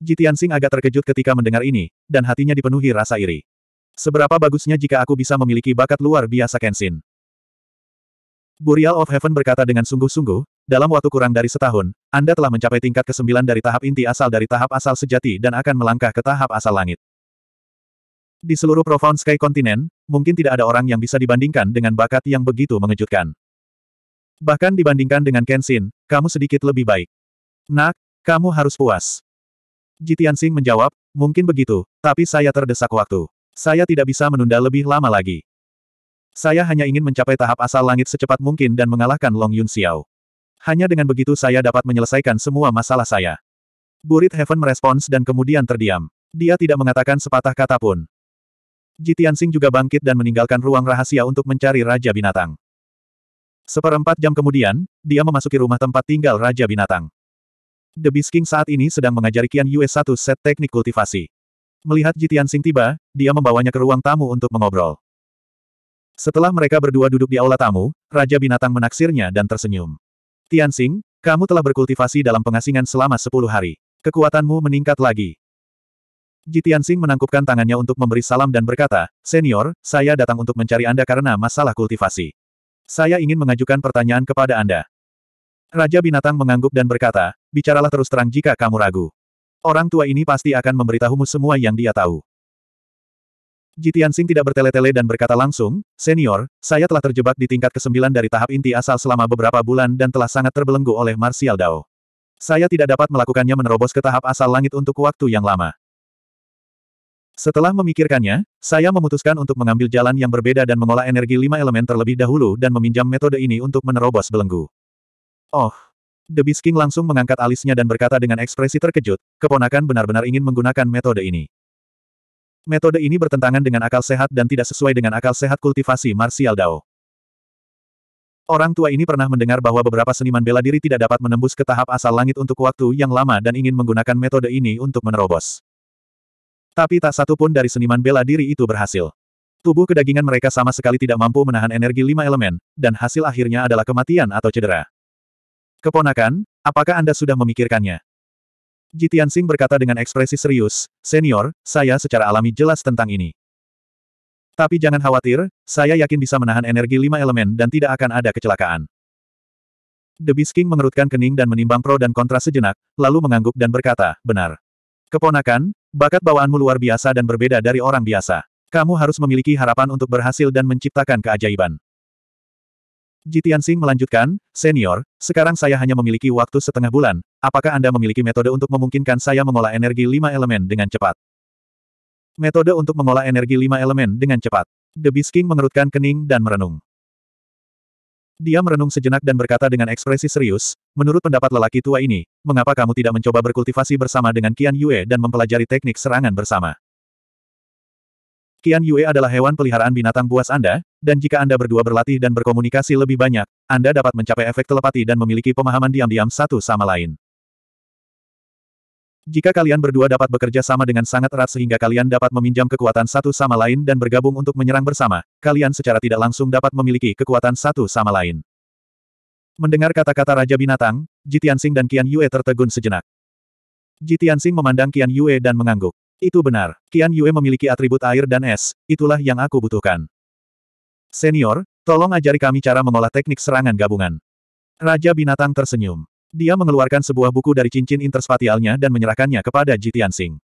Jitian Singh agak terkejut ketika mendengar ini, dan hatinya dipenuhi rasa iri. Seberapa bagusnya jika aku bisa memiliki bakat luar biasa Kenshin. Burial of Heaven berkata dengan sungguh-sungguh, dalam waktu kurang dari setahun, Anda telah mencapai tingkat ke-9 dari tahap inti asal dari tahap asal sejati dan akan melangkah ke tahap asal langit. Di seluruh Profound Sky kontinen, mungkin tidak ada orang yang bisa dibandingkan dengan bakat yang begitu mengejutkan. Bahkan dibandingkan dengan Kenshin, kamu sedikit lebih baik. Nak, kamu harus puas. Jitian Tianxing menjawab, mungkin begitu, tapi saya terdesak waktu. Saya tidak bisa menunda lebih lama lagi. Saya hanya ingin mencapai tahap asal langit secepat mungkin dan mengalahkan Long Yun Xiao. Hanya dengan begitu saya dapat menyelesaikan semua masalah saya. Burit Heaven merespons dan kemudian terdiam. Dia tidak mengatakan sepatah kata pun. Ji Tianxing juga bangkit dan meninggalkan ruang rahasia untuk mencari Raja Binatang. Seperempat jam kemudian, dia memasuki rumah tempat tinggal Raja Binatang. The Beast King saat ini sedang mengajari Kian Yue satu set teknik kultivasi. Melihat Ji Tianxing tiba, dia membawanya ke ruang tamu untuk mengobrol. Setelah mereka berdua duduk di aula tamu, Raja Binatang menaksirnya dan tersenyum. Tianxing, kamu telah berkultivasi dalam pengasingan selama sepuluh hari. Kekuatanmu meningkat lagi. Jitiansing menangkupkan tangannya untuk memberi salam dan berkata, Senior, saya datang untuk mencari Anda karena masalah kultivasi. Saya ingin mengajukan pertanyaan kepada Anda. Raja Binatang mengangguk dan berkata, bicaralah terus terang jika kamu ragu. Orang tua ini pasti akan memberitahumu semua yang dia tahu. Jitiansing tidak bertele-tele dan berkata langsung, Senior, saya telah terjebak di tingkat ke-9 dari tahap inti asal selama beberapa bulan dan telah sangat terbelenggu oleh Martial Dao. Saya tidak dapat melakukannya menerobos ke tahap asal langit untuk waktu yang lama. Setelah memikirkannya, saya memutuskan untuk mengambil jalan yang berbeda dan mengolah energi lima elemen terlebih dahulu dan meminjam metode ini untuk menerobos belenggu. Oh! The Beast King langsung mengangkat alisnya dan berkata dengan ekspresi terkejut, keponakan benar-benar ingin menggunakan metode ini. Metode ini bertentangan dengan akal sehat dan tidak sesuai dengan akal sehat kultivasi martial Dao. Orang tua ini pernah mendengar bahwa beberapa seniman bela diri tidak dapat menembus ke tahap asal langit untuk waktu yang lama dan ingin menggunakan metode ini untuk menerobos. Tapi tak satu pun dari seniman bela diri itu berhasil. Tubuh kedagingan mereka sama sekali tidak mampu menahan energi lima elemen, dan hasil akhirnya adalah kematian atau cedera. Keponakan, apakah Anda sudah memikirkannya? Jitian Sing berkata dengan ekspresi serius, Senior, saya secara alami jelas tentang ini. Tapi jangan khawatir, saya yakin bisa menahan energi lima elemen dan tidak akan ada kecelakaan. The Beast King mengerutkan kening dan menimbang pro dan kontra sejenak, lalu mengangguk dan berkata, benar. Keponakan, bakat bawaanmu luar biasa dan berbeda dari orang biasa. Kamu harus memiliki harapan untuk berhasil dan menciptakan keajaiban. Jitian Singh melanjutkan, Senior, sekarang saya hanya memiliki waktu setengah bulan, apakah Anda memiliki metode untuk memungkinkan saya mengolah energi lima elemen dengan cepat? Metode untuk mengolah energi lima elemen dengan cepat. The Beast King mengerutkan kening dan merenung. Dia merenung sejenak dan berkata dengan ekspresi serius, menurut pendapat lelaki tua ini, mengapa kamu tidak mencoba berkultivasi bersama dengan Qian Yue dan mempelajari teknik serangan bersama? Qian Yue adalah hewan peliharaan binatang buas Anda, dan jika Anda berdua berlatih dan berkomunikasi lebih banyak, Anda dapat mencapai efek telepati dan memiliki pemahaman diam-diam satu sama lain. Jika kalian berdua dapat bekerja sama dengan sangat erat sehingga kalian dapat meminjam kekuatan satu sama lain dan bergabung untuk menyerang bersama, kalian secara tidak langsung dapat memiliki kekuatan satu sama lain. Mendengar kata-kata Raja Binatang, Jitiansing dan Qian Yue tertegun sejenak. Jitiansing memandang Qian Yue dan mengangguk. Itu benar, Qian Yue memiliki atribut air dan es, itulah yang aku butuhkan. Senior, tolong ajari kami cara mengolah teknik serangan gabungan. Raja Binatang tersenyum. Dia mengeluarkan sebuah buku dari cincin interspatialnya dan menyerahkannya kepada Jitian Singh.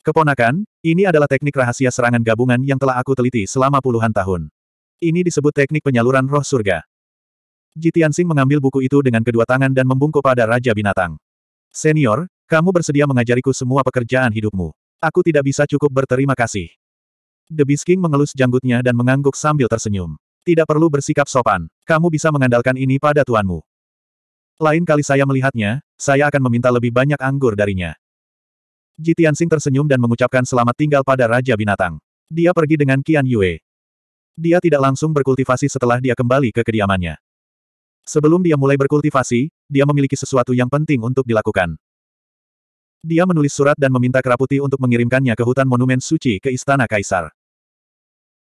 Keponakan, ini adalah teknik rahasia serangan gabungan yang telah aku teliti selama puluhan tahun. Ini disebut teknik penyaluran roh surga. Jitian Singh mengambil buku itu dengan kedua tangan dan membungkuk pada Raja Binatang. Senior, kamu bersedia mengajariku semua pekerjaan hidupmu. Aku tidak bisa cukup berterima kasih. The Beast King mengelus janggutnya dan mengangguk sambil tersenyum. Tidak perlu bersikap sopan. Kamu bisa mengandalkan ini pada tuanmu. Lain kali saya melihatnya, saya akan meminta lebih banyak anggur darinya. Ji Tianxing tersenyum dan mengucapkan selamat tinggal pada Raja Binatang. Dia pergi dengan Qian Yue. Dia tidak langsung berkultivasi setelah dia kembali ke kediamannya. Sebelum dia mulai berkultivasi, dia memiliki sesuatu yang penting untuk dilakukan. Dia menulis surat dan meminta Keraputi untuk mengirimkannya ke hutan monumen suci ke Istana Kaisar.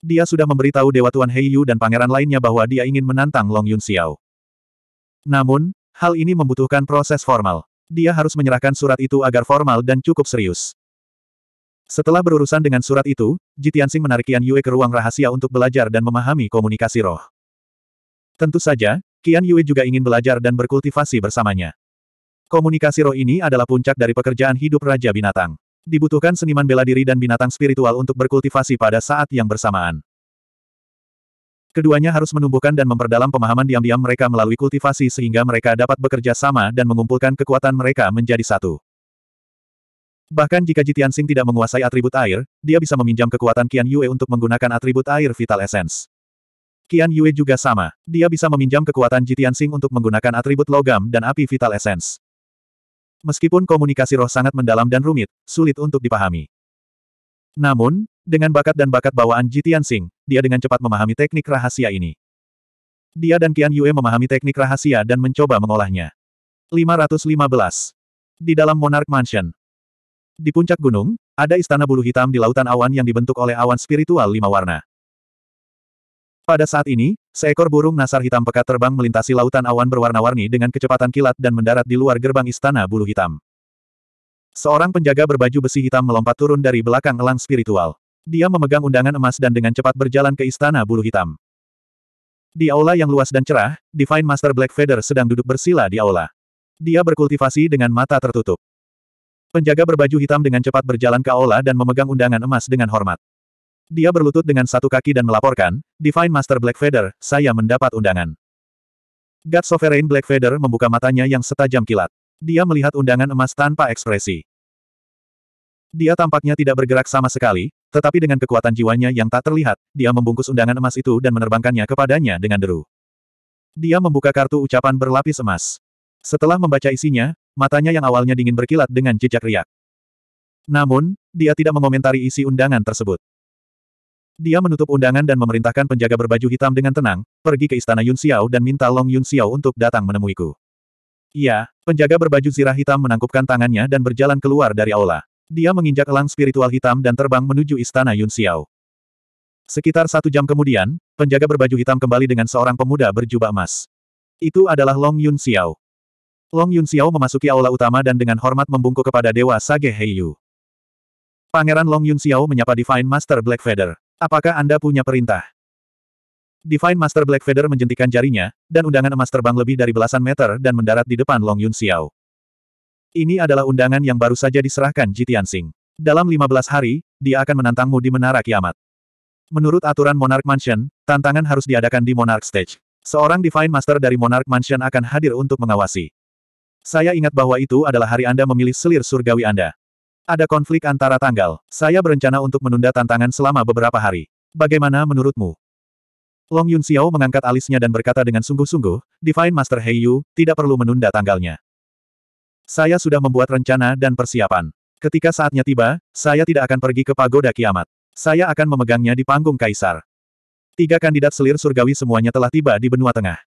Dia sudah memberitahu Dewa Tuan Heiyu dan pangeran lainnya bahwa dia ingin menantang Long Yun Xiao. Namun, Hal ini membutuhkan proses formal. Dia harus menyerahkan surat itu agar formal dan cukup serius. Setelah berurusan dengan surat itu, Jitiansing menarik Qian Yue ke ruang rahasia untuk belajar dan memahami komunikasi roh. Tentu saja, Qian Yue juga ingin belajar dan berkultivasi bersamanya. Komunikasi roh ini adalah puncak dari pekerjaan hidup Raja Binatang. Dibutuhkan seniman bela diri dan binatang spiritual untuk berkultivasi pada saat yang bersamaan. Keduanya harus menumbuhkan dan memperdalam pemahaman diam-diam mereka melalui kultivasi sehingga mereka dapat bekerja sama dan mengumpulkan kekuatan mereka menjadi satu. Bahkan jika Jitian Sing tidak menguasai atribut air, dia bisa meminjam kekuatan Qian Yue untuk menggunakan atribut air Vital Essence. Qian Yue juga sama. Dia bisa meminjam kekuatan Jitian Sing untuk menggunakan atribut logam dan api Vital Essence. Meskipun komunikasi roh sangat mendalam dan rumit, sulit untuk dipahami. Namun, dengan bakat dan bakat bawaan Jitian Tianxing, dia dengan cepat memahami teknik rahasia ini. Dia dan Qian Yue memahami teknik rahasia dan mencoba mengolahnya. 515. Di dalam Monarch Mansion. Di puncak gunung, ada istana bulu hitam di lautan awan yang dibentuk oleh awan spiritual lima warna. Pada saat ini, seekor burung nasar hitam pekat terbang melintasi lautan awan berwarna-warni dengan kecepatan kilat dan mendarat di luar gerbang istana bulu hitam. Seorang penjaga berbaju besi hitam melompat turun dari belakang elang spiritual. Dia memegang undangan emas dan dengan cepat berjalan ke istana bulu hitam. Di aula yang luas dan cerah, Divine Master Black Feather sedang duduk bersila di aula. Dia berkultivasi dengan mata tertutup. Penjaga berbaju hitam dengan cepat berjalan ke aula dan memegang undangan emas dengan hormat. Dia berlutut dengan satu kaki dan melaporkan, Divine Master Black Feather, saya mendapat undangan. God Sovereign Black Feather membuka matanya yang setajam kilat. Dia melihat undangan emas tanpa ekspresi. Dia tampaknya tidak bergerak sama sekali, tetapi dengan kekuatan jiwanya yang tak terlihat, dia membungkus undangan emas itu dan menerbangkannya kepadanya dengan deru. Dia membuka kartu ucapan berlapis emas. Setelah membaca isinya, matanya yang awalnya dingin berkilat dengan jejak riak. Namun, dia tidak mengomentari isi undangan tersebut. Dia menutup undangan dan memerintahkan penjaga berbaju hitam dengan tenang, pergi ke istana Yun Xiao dan minta Long Yun Xiao untuk datang menemuiku. Iya, penjaga berbaju zirah hitam menangkupkan tangannya dan berjalan keluar dari aula. Dia menginjak elang spiritual hitam dan terbang menuju istana Yun Xiao. Sekitar satu jam kemudian, penjaga berbaju hitam kembali dengan seorang pemuda berjubah emas. Itu adalah Long Yun Xiao. Long Yun Xiao memasuki aula utama dan dengan hormat membungkuk kepada Dewa Sage Heiyu. Pangeran Long Yun Xiao menyapa Divine Master Black Feather. Apakah Anda punya perintah? Divine Master Black Feather menjentikan jarinya, dan undangan emas terbang lebih dari belasan meter dan mendarat di depan Long Yun Xiao. Ini adalah undangan yang baru saja diserahkan Ji Tianxing. Dalam 15 hari, dia akan menantangmu di Menara Kiamat. Menurut aturan Monarch Mansion, tantangan harus diadakan di Monarch Stage. Seorang Divine Master dari Monarch Mansion akan hadir untuk mengawasi. Saya ingat bahwa itu adalah hari Anda memilih selir surgawi Anda. Ada konflik antara tanggal. Saya berencana untuk menunda tantangan selama beberapa hari. Bagaimana menurutmu? Long Yun Xiao mengangkat alisnya dan berkata dengan sungguh-sungguh, Divine Master Hei Yu, tidak perlu menunda tanggalnya. Saya sudah membuat rencana dan persiapan. Ketika saatnya tiba, saya tidak akan pergi ke pagoda kiamat. Saya akan memegangnya di panggung kaisar. Tiga kandidat selir surgawi semuanya telah tiba di benua tengah.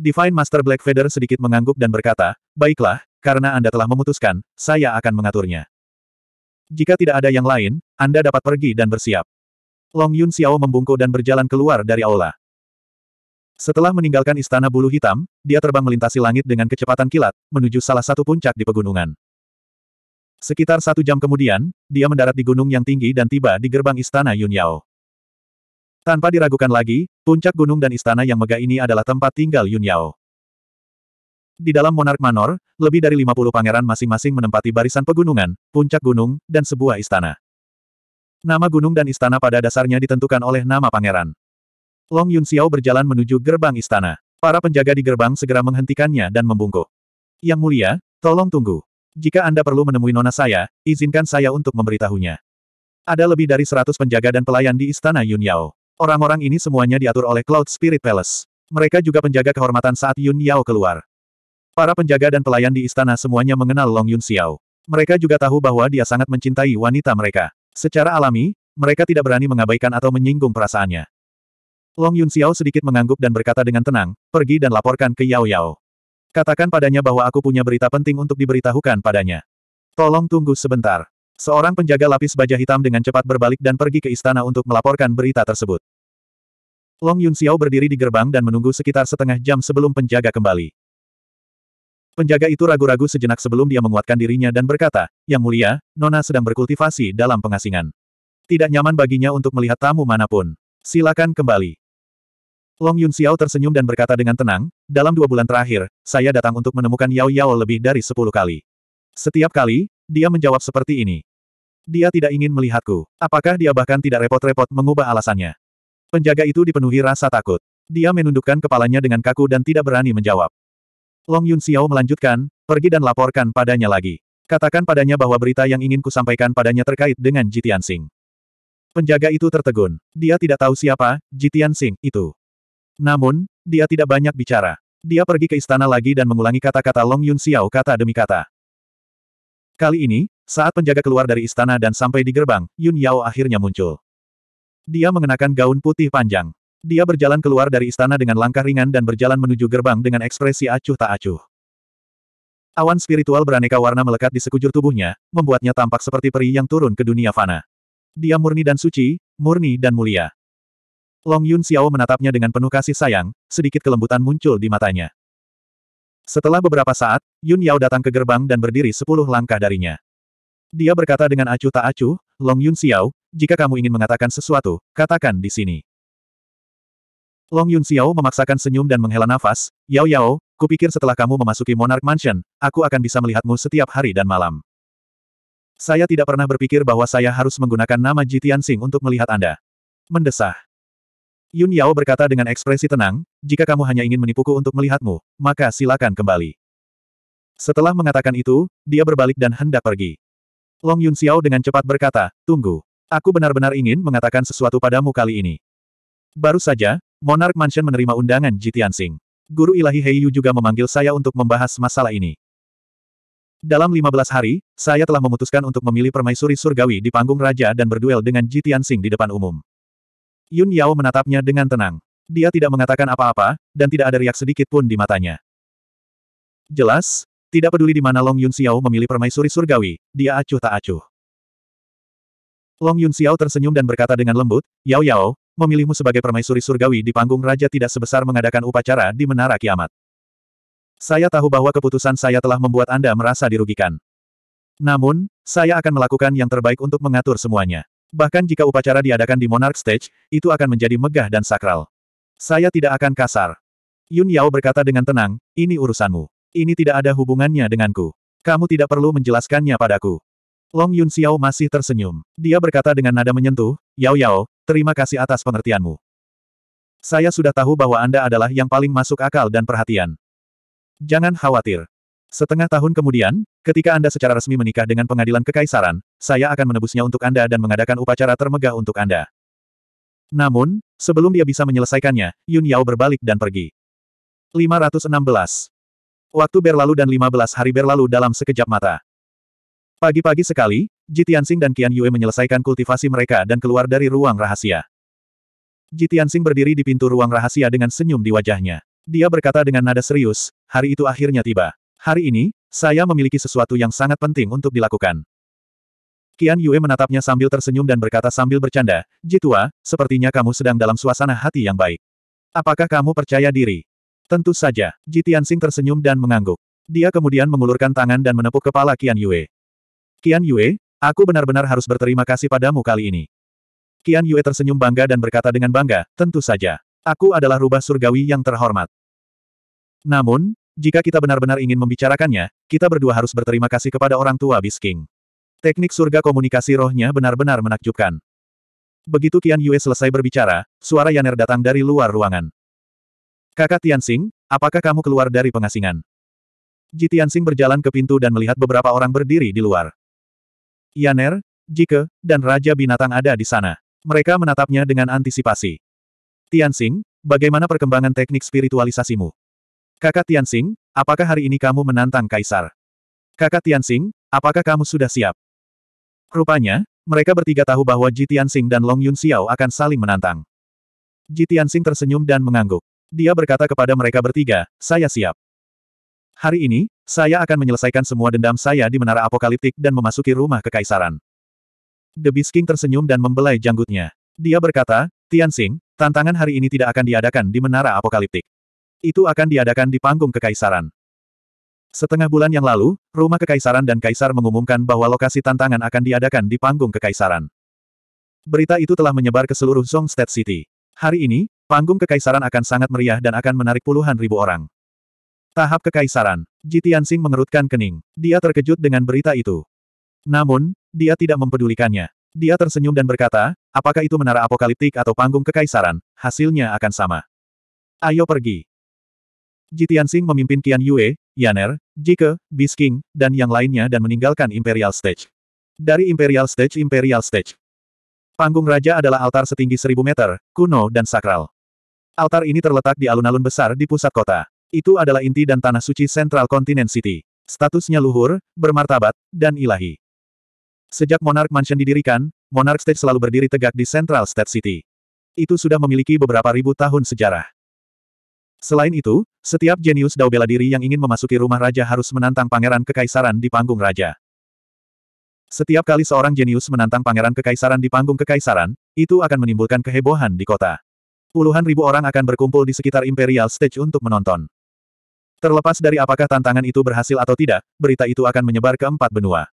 Divine Master Black Feather sedikit mengangguk dan berkata, Baiklah, karena Anda telah memutuskan, saya akan mengaturnya. Jika tidak ada yang lain, Anda dapat pergi dan bersiap. Long Yun Xiao membungkuk dan berjalan keluar dari aula. Setelah meninggalkan istana bulu hitam, dia terbang melintasi langit dengan kecepatan kilat, menuju salah satu puncak di pegunungan. Sekitar satu jam kemudian, dia mendarat di gunung yang tinggi dan tiba di gerbang istana Yun Yao. Tanpa diragukan lagi, puncak gunung dan istana yang megah ini adalah tempat tinggal Yun Yao. Di dalam Monark Manor, lebih dari 50 pangeran masing-masing menempati barisan pegunungan, puncak gunung, dan sebuah istana. Nama gunung dan istana pada dasarnya ditentukan oleh nama pangeran. Long Yun Xiao berjalan menuju gerbang istana. Para penjaga di gerbang segera menghentikannya dan membungkuk. Yang mulia, tolong tunggu. Jika Anda perlu menemui nona saya, izinkan saya untuk memberitahunya. Ada lebih dari seratus penjaga dan pelayan di istana Yun Yao. Orang-orang ini semuanya diatur oleh Cloud Spirit Palace. Mereka juga penjaga kehormatan saat Yun Yao keluar. Para penjaga dan pelayan di istana semuanya mengenal Long Yun Xiao. Mereka juga tahu bahwa dia sangat mencintai wanita mereka. Secara alami, mereka tidak berani mengabaikan atau menyinggung perasaannya. Long Yun Xiao sedikit mengangguk dan berkata dengan tenang, pergi dan laporkan ke Yao Yao. Katakan padanya bahwa aku punya berita penting untuk diberitahukan padanya. Tolong tunggu sebentar. Seorang penjaga lapis baja hitam dengan cepat berbalik dan pergi ke istana untuk melaporkan berita tersebut. Long Yun Xiao berdiri di gerbang dan menunggu sekitar setengah jam sebelum penjaga kembali. Penjaga itu ragu-ragu sejenak sebelum dia menguatkan dirinya dan berkata, Yang mulia, Nona sedang berkultivasi dalam pengasingan. Tidak nyaman baginya untuk melihat tamu manapun. Silakan kembali. Long Yun Xiao tersenyum dan berkata dengan tenang, dalam dua bulan terakhir, saya datang untuk menemukan Yao Yao lebih dari sepuluh kali. Setiap kali, dia menjawab seperti ini. Dia tidak ingin melihatku. Apakah dia bahkan tidak repot-repot mengubah alasannya? Penjaga itu dipenuhi rasa takut. Dia menundukkan kepalanya dengan kaku dan tidak berani menjawab. Long Yun Xiao melanjutkan, pergi dan laporkan padanya lagi. Katakan padanya bahwa berita yang ingin kusampaikan padanya terkait dengan Jitian Sing. Penjaga itu tertegun. Dia tidak tahu siapa, Jitian Sing, itu. Namun, dia tidak banyak bicara. Dia pergi ke istana lagi dan mengulangi kata-kata Long Yun Xiao kata demi kata. Kali ini, saat penjaga keluar dari istana dan sampai di gerbang, Yun Yao akhirnya muncul. Dia mengenakan gaun putih panjang. Dia berjalan keluar dari istana dengan langkah ringan dan berjalan menuju gerbang dengan ekspresi acuh tak acuh. Awan spiritual beraneka warna melekat di sekujur tubuhnya, membuatnya tampak seperti peri yang turun ke dunia fana. Dia murni dan suci, murni dan mulia. Long Yun Xiao menatapnya dengan penuh kasih sayang, sedikit kelembutan muncul di matanya. Setelah beberapa saat, Yun Yao datang ke gerbang dan berdiri sepuluh langkah darinya. Dia berkata dengan acuh tak acuh, Long Yun Xiao, jika kamu ingin mengatakan sesuatu, katakan di sini. Long Yun Xiao memaksakan senyum dan menghela nafas, Yao Yao, kupikir setelah kamu memasuki Monarch Mansion, aku akan bisa melihatmu setiap hari dan malam. Saya tidak pernah berpikir bahwa saya harus menggunakan nama Ji Tianxing untuk melihat Anda. Mendesah. Yun Yao berkata dengan ekspresi tenang, jika kamu hanya ingin menipuku untuk melihatmu, maka silakan kembali. Setelah mengatakan itu, dia berbalik dan hendak pergi. Long Yun Xiao dengan cepat berkata, tunggu. Aku benar-benar ingin mengatakan sesuatu padamu kali ini. Baru saja, Monarch Mansion menerima undangan Ji Tianxing. Guru ilahi Heiyu juga memanggil saya untuk membahas masalah ini. Dalam 15 hari, saya telah memutuskan untuk memilih permaisuri surgawi di panggung raja dan berduel dengan Ji Tianxing di depan umum. Yun Yao menatapnya dengan tenang. Dia tidak mengatakan apa-apa, dan tidak ada riak sedikit pun di matanya. Jelas, tidak peduli di mana Long Yun Xiao memilih permaisuri surgawi, dia acuh tak acuh. Long Yun Xiao tersenyum dan berkata dengan lembut, Yao Yao, memilihmu sebagai permaisuri surgawi di panggung raja tidak sebesar mengadakan upacara di menara kiamat. Saya tahu bahwa keputusan saya telah membuat Anda merasa dirugikan. Namun, saya akan melakukan yang terbaik untuk mengatur semuanya. Bahkan jika upacara diadakan di Monarch Stage, itu akan menjadi megah dan sakral. Saya tidak akan kasar. Yun Yao berkata dengan tenang, ini urusanmu. Ini tidak ada hubungannya denganku. Kamu tidak perlu menjelaskannya padaku. Long Yun Xiao masih tersenyum. Dia berkata dengan nada menyentuh, Yao Yao, Terima kasih atas pengertianmu. Saya sudah tahu bahwa Anda adalah yang paling masuk akal dan perhatian. Jangan khawatir. Setengah tahun kemudian, ketika Anda secara resmi menikah dengan pengadilan kekaisaran, saya akan menebusnya untuk Anda dan mengadakan upacara termegah untuk Anda. Namun, sebelum dia bisa menyelesaikannya, Yun Yao berbalik dan pergi. 516. Waktu berlalu dan 15 hari berlalu dalam sekejap mata. Pagi-pagi sekali, Ji Tianxing dan Qian Yue menyelesaikan kultivasi mereka dan keluar dari ruang rahasia. Ji Tianxing berdiri di pintu ruang rahasia dengan senyum di wajahnya. Dia berkata dengan nada serius, hari itu akhirnya tiba. Hari ini, saya memiliki sesuatu yang sangat penting untuk dilakukan. Qian Yue menatapnya sambil tersenyum dan berkata sambil bercanda, Jitua, sepertinya kamu sedang dalam suasana hati yang baik. Apakah kamu percaya diri? Tentu saja, Ji Tianxing tersenyum dan mengangguk. Dia kemudian mengulurkan tangan dan menepuk kepala Qian Yue. Qian Yue, Aku benar-benar harus berterima kasih padamu kali ini. Qian Yue tersenyum bangga dan berkata dengan bangga, tentu saja. Aku adalah rubah surgawi yang terhormat. Namun, jika kita benar-benar ingin membicarakannya, kita berdua harus berterima kasih kepada orang tua Bisking. Teknik surga komunikasi rohnya benar-benar menakjubkan. Begitu Qian Yue selesai berbicara, suara Yaner datang dari luar ruangan. Kakak Tianxing, apakah kamu keluar dari pengasingan? Ji Tianxing berjalan ke pintu dan melihat beberapa orang berdiri di luar. Yaner, Jike, dan Raja Binatang ada di sana. Mereka menatapnya dengan antisipasi. Tianxing, bagaimana perkembangan teknik spiritualisasimu? Kakak Tianxing, apakah hari ini kamu menantang Kaisar? Kakak Tianxing, apakah kamu sudah siap? Rupanya, mereka bertiga tahu bahwa Ji Tianxing dan Long Yun Xiao akan saling menantang. Ji Tianxing tersenyum dan mengangguk. Dia berkata kepada mereka bertiga, saya siap. Hari ini, saya akan menyelesaikan semua dendam saya di menara apokaliptik dan memasuki rumah kekaisaran. The Beast King tersenyum dan membelai janggutnya. Dia berkata, Tianxing, tantangan hari ini tidak akan diadakan di menara apokaliptik. Itu akan diadakan di panggung kekaisaran. Setengah bulan yang lalu, rumah kekaisaran dan kaisar mengumumkan bahwa lokasi tantangan akan diadakan di panggung kekaisaran. Berita itu telah menyebar ke seluruh Zongstead City. Hari ini, panggung kekaisaran akan sangat meriah dan akan menarik puluhan ribu orang. Tahap kekaisaran. Jitiansing mengerutkan kening. Dia terkejut dengan berita itu. Namun, dia tidak mempedulikannya. Dia tersenyum dan berkata, apakah itu menara apokaliptik atau panggung kekaisaran, hasilnya akan sama. Ayo pergi. Jitiansing memimpin Qian Yue, Yaner, Jike, Bisking, dan yang lainnya dan meninggalkan Imperial Stage. Dari Imperial Stage Imperial Stage. Panggung Raja adalah altar setinggi seribu meter, kuno dan sakral. Altar ini terletak di alun-alun besar di pusat kota. Itu adalah inti dan tanah suci Central Continent City. Statusnya luhur, bermartabat, dan ilahi. Sejak Monarch Mansion didirikan, Monarch State selalu berdiri tegak di Central State City. Itu sudah memiliki beberapa ribu tahun sejarah. Selain itu, setiap jenius dao bela diri yang ingin memasuki rumah raja harus menantang pangeran kekaisaran di panggung raja. Setiap kali seorang jenius menantang pangeran kekaisaran di panggung kekaisaran, itu akan menimbulkan kehebohan di kota. Puluhan ribu orang akan berkumpul di sekitar Imperial Stage untuk menonton. Terlepas dari apakah tantangan itu berhasil atau tidak, berita itu akan menyebar ke empat benua.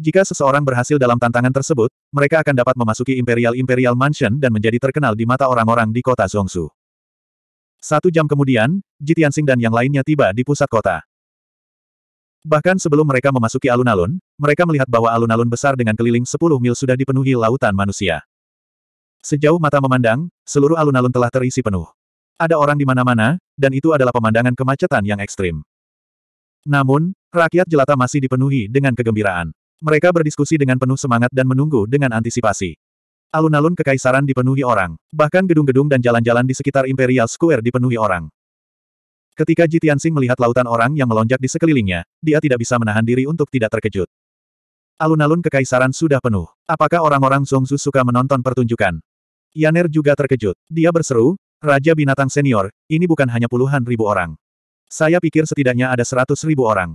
Jika seseorang berhasil dalam tantangan tersebut, mereka akan dapat memasuki Imperial Imperial Mansion dan menjadi terkenal di mata orang-orang di kota Zhongshu. Satu jam kemudian, Jitiansing dan yang lainnya tiba di pusat kota. Bahkan sebelum mereka memasuki alun-alun, mereka melihat bahwa alun-alun besar dengan keliling 10 mil sudah dipenuhi lautan manusia. Sejauh mata memandang, seluruh alun-alun telah terisi penuh. Ada orang di mana-mana, dan itu adalah pemandangan kemacetan yang ekstrim. Namun, rakyat jelata masih dipenuhi dengan kegembiraan. Mereka berdiskusi dengan penuh semangat dan menunggu dengan antisipasi. Alun-alun kekaisaran dipenuhi orang, bahkan gedung-gedung dan jalan-jalan di sekitar Imperial Square dipenuhi orang. Ketika Sing melihat lautan orang yang melonjak di sekelilingnya, dia tidak bisa menahan diri untuk tidak terkejut. Alun-alun kekaisaran sudah penuh. Apakah orang-orang Zongzu suka menonton pertunjukan? Yaner juga terkejut. Dia berseru, Raja binatang senior, ini bukan hanya puluhan ribu orang. Saya pikir setidaknya ada seratus ribu orang.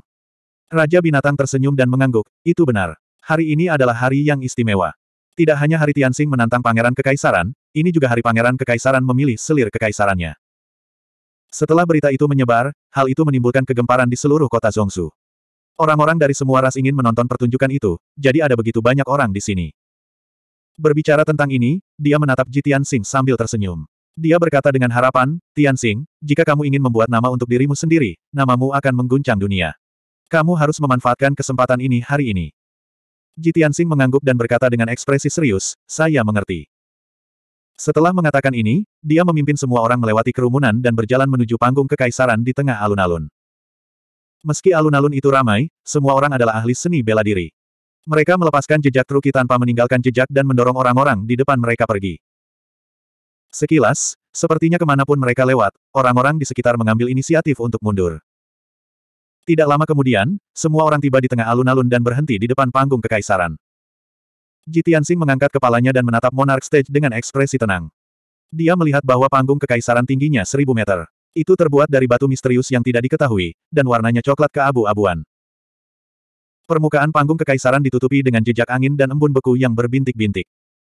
Raja binatang tersenyum dan mengangguk, itu benar. Hari ini adalah hari yang istimewa. Tidak hanya hari Tianxing menantang pangeran kekaisaran, ini juga hari pangeran kekaisaran memilih selir kekaisarannya. Setelah berita itu menyebar, hal itu menimbulkan kegemparan di seluruh kota Zhongshu. Orang-orang dari semua ras ingin menonton pertunjukan itu, jadi ada begitu banyak orang di sini. Berbicara tentang ini, dia menatap Jitian Sing sambil tersenyum. Dia berkata dengan harapan, Tianxing, jika kamu ingin membuat nama untuk dirimu sendiri, namamu akan mengguncang dunia. Kamu harus memanfaatkan kesempatan ini hari ini. Ji Xing mengangguk dan berkata dengan ekspresi serius, saya mengerti. Setelah mengatakan ini, dia memimpin semua orang melewati kerumunan dan berjalan menuju panggung kekaisaran di tengah alun-alun. Meski alun-alun itu ramai, semua orang adalah ahli seni bela diri. Mereka melepaskan jejak Truki tanpa meninggalkan jejak dan mendorong orang-orang di depan mereka pergi. Sekilas, sepertinya kemanapun mereka lewat, orang-orang di sekitar mengambil inisiatif untuk mundur. Tidak lama kemudian, semua orang tiba di tengah alun-alun dan berhenti di depan panggung kekaisaran. Jitiansing mengangkat kepalanya dan menatap Monarch Stage dengan ekspresi tenang. Dia melihat bahwa panggung kekaisaran tingginya seribu meter. Itu terbuat dari batu misterius yang tidak diketahui, dan warnanya coklat keabu-abuan. Permukaan panggung kekaisaran ditutupi dengan jejak angin dan embun beku yang berbintik-bintik.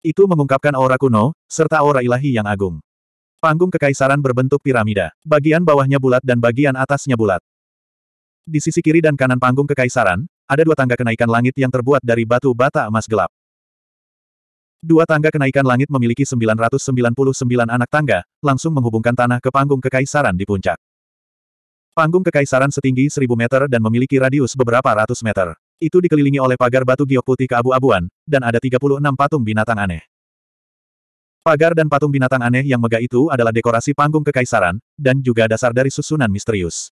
Itu mengungkapkan aura kuno, serta aura ilahi yang agung. Panggung kekaisaran berbentuk piramida. Bagian bawahnya bulat dan bagian atasnya bulat. Di sisi kiri dan kanan panggung kekaisaran, ada dua tangga kenaikan langit yang terbuat dari batu bata emas gelap. Dua tangga kenaikan langit memiliki 999 anak tangga, langsung menghubungkan tanah ke panggung kekaisaran di puncak. Panggung kekaisaran setinggi 1000 meter dan memiliki radius beberapa ratus meter. Itu dikelilingi oleh pagar batu giok putih keabu-abuan, dan ada 36 patung binatang aneh. Pagar dan patung binatang aneh yang megah itu adalah dekorasi panggung kekaisaran, dan juga dasar dari susunan misterius.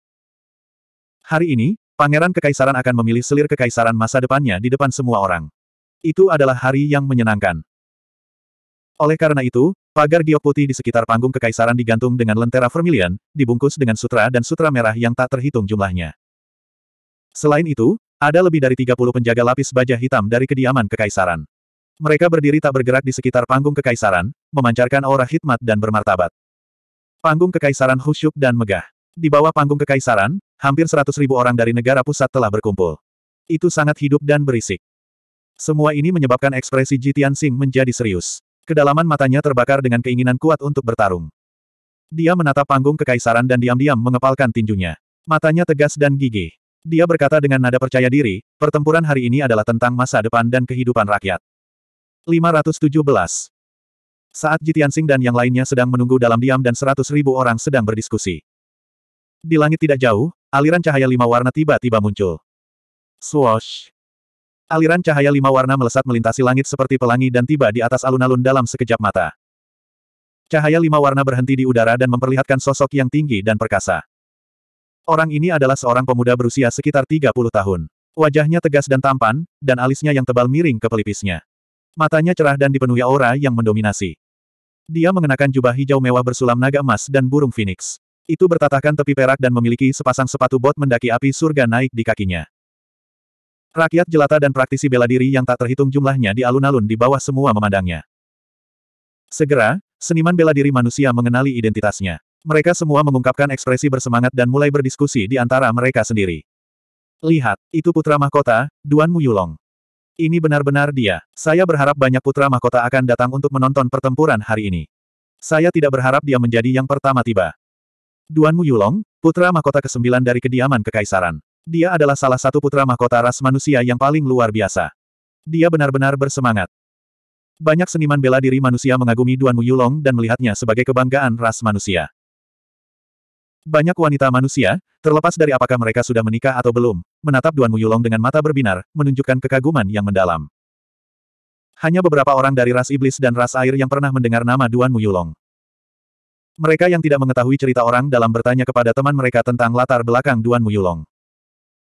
Hari ini, Pangeran Kekaisaran akan memilih selir kekaisaran masa depannya di depan semua orang. Itu adalah hari yang menyenangkan. Oleh karena itu, pagar giok putih di sekitar panggung kekaisaran digantung dengan lentera vermilion, dibungkus dengan sutra dan sutra merah yang tak terhitung jumlahnya. Selain itu, ada lebih dari 30 penjaga lapis baja hitam dari kediaman kekaisaran. Mereka berdiri tak bergerak di sekitar panggung kekaisaran, memancarkan aura hikmat dan bermartabat. Panggung kekaisaran khusyuk dan megah. Di bawah panggung kekaisaran, hampir 100 ribu orang dari negara pusat telah berkumpul. Itu sangat hidup dan berisik. Semua ini menyebabkan ekspresi Jitian Sing menjadi serius. Kedalaman matanya terbakar dengan keinginan kuat untuk bertarung. Dia menatap panggung kekaisaran dan diam-diam mengepalkan tinjunya. Matanya tegas dan gigih. Dia berkata dengan nada percaya diri, pertempuran hari ini adalah tentang masa depan dan kehidupan rakyat. 517. Saat Jitian Sing dan yang lainnya sedang menunggu dalam diam dan seratus ribu orang sedang berdiskusi. Di langit tidak jauh, aliran cahaya lima warna tiba-tiba muncul. Swoosh! Aliran cahaya lima warna melesat melintasi langit seperti pelangi dan tiba di atas alun-alun dalam sekejap mata. Cahaya lima warna berhenti di udara dan memperlihatkan sosok yang tinggi dan perkasa. Orang ini adalah seorang pemuda berusia sekitar 30 tahun. Wajahnya tegas dan tampan, dan alisnya yang tebal miring ke pelipisnya. Matanya cerah dan dipenuhi aura yang mendominasi. Dia mengenakan jubah hijau mewah bersulam naga emas dan burung phoenix. Itu bertatahkan tepi perak dan memiliki sepasang sepatu bot mendaki api surga naik di kakinya. Rakyat jelata dan praktisi bela diri yang tak terhitung jumlahnya di alun-alun di bawah semua memandangnya. Segera, seniman bela diri manusia mengenali identitasnya. Mereka semua mengungkapkan ekspresi bersemangat dan mulai berdiskusi di antara mereka sendiri. Lihat, itu putra mahkota, Duan Muyulong. Ini benar-benar dia. Saya berharap banyak putra mahkota akan datang untuk menonton pertempuran hari ini. Saya tidak berharap dia menjadi yang pertama tiba. Duan Muyulong, putra mahkota ke-9 dari kediaman kekaisaran. Dia adalah salah satu putra mahkota ras manusia yang paling luar biasa. Dia benar-benar bersemangat. Banyak seniman bela diri manusia mengagumi Duan Muyulong dan melihatnya sebagai kebanggaan ras manusia. Banyak wanita manusia, terlepas dari apakah mereka sudah menikah atau belum, menatap Duan Muyulong dengan mata berbinar, menunjukkan kekaguman yang mendalam. Hanya beberapa orang dari ras iblis dan ras air yang pernah mendengar nama Duan Muyulong. Mereka yang tidak mengetahui cerita orang dalam bertanya kepada teman mereka tentang latar belakang Duan Muyulong.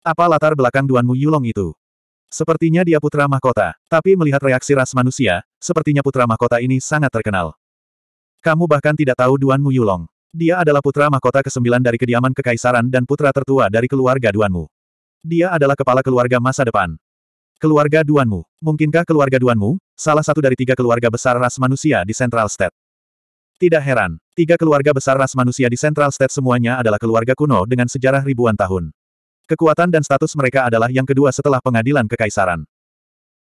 Apa latar belakang Duan Muyulong itu? Sepertinya dia putra mahkota, tapi melihat reaksi ras manusia, sepertinya putra mahkota ini sangat terkenal. Kamu bahkan tidak tahu Duan Muyulong. Dia adalah putra mahkota ke-9 dari kediaman kekaisaran dan putra tertua dari keluarga Duanmu. Dia adalah kepala keluarga masa depan. Keluarga Duanmu. Mungkinkah keluarga Duanmu, salah satu dari tiga keluarga besar ras manusia di Central State? Tidak heran, tiga keluarga besar ras manusia di Central State semuanya adalah keluarga kuno dengan sejarah ribuan tahun. Kekuatan dan status mereka adalah yang kedua setelah pengadilan kekaisaran.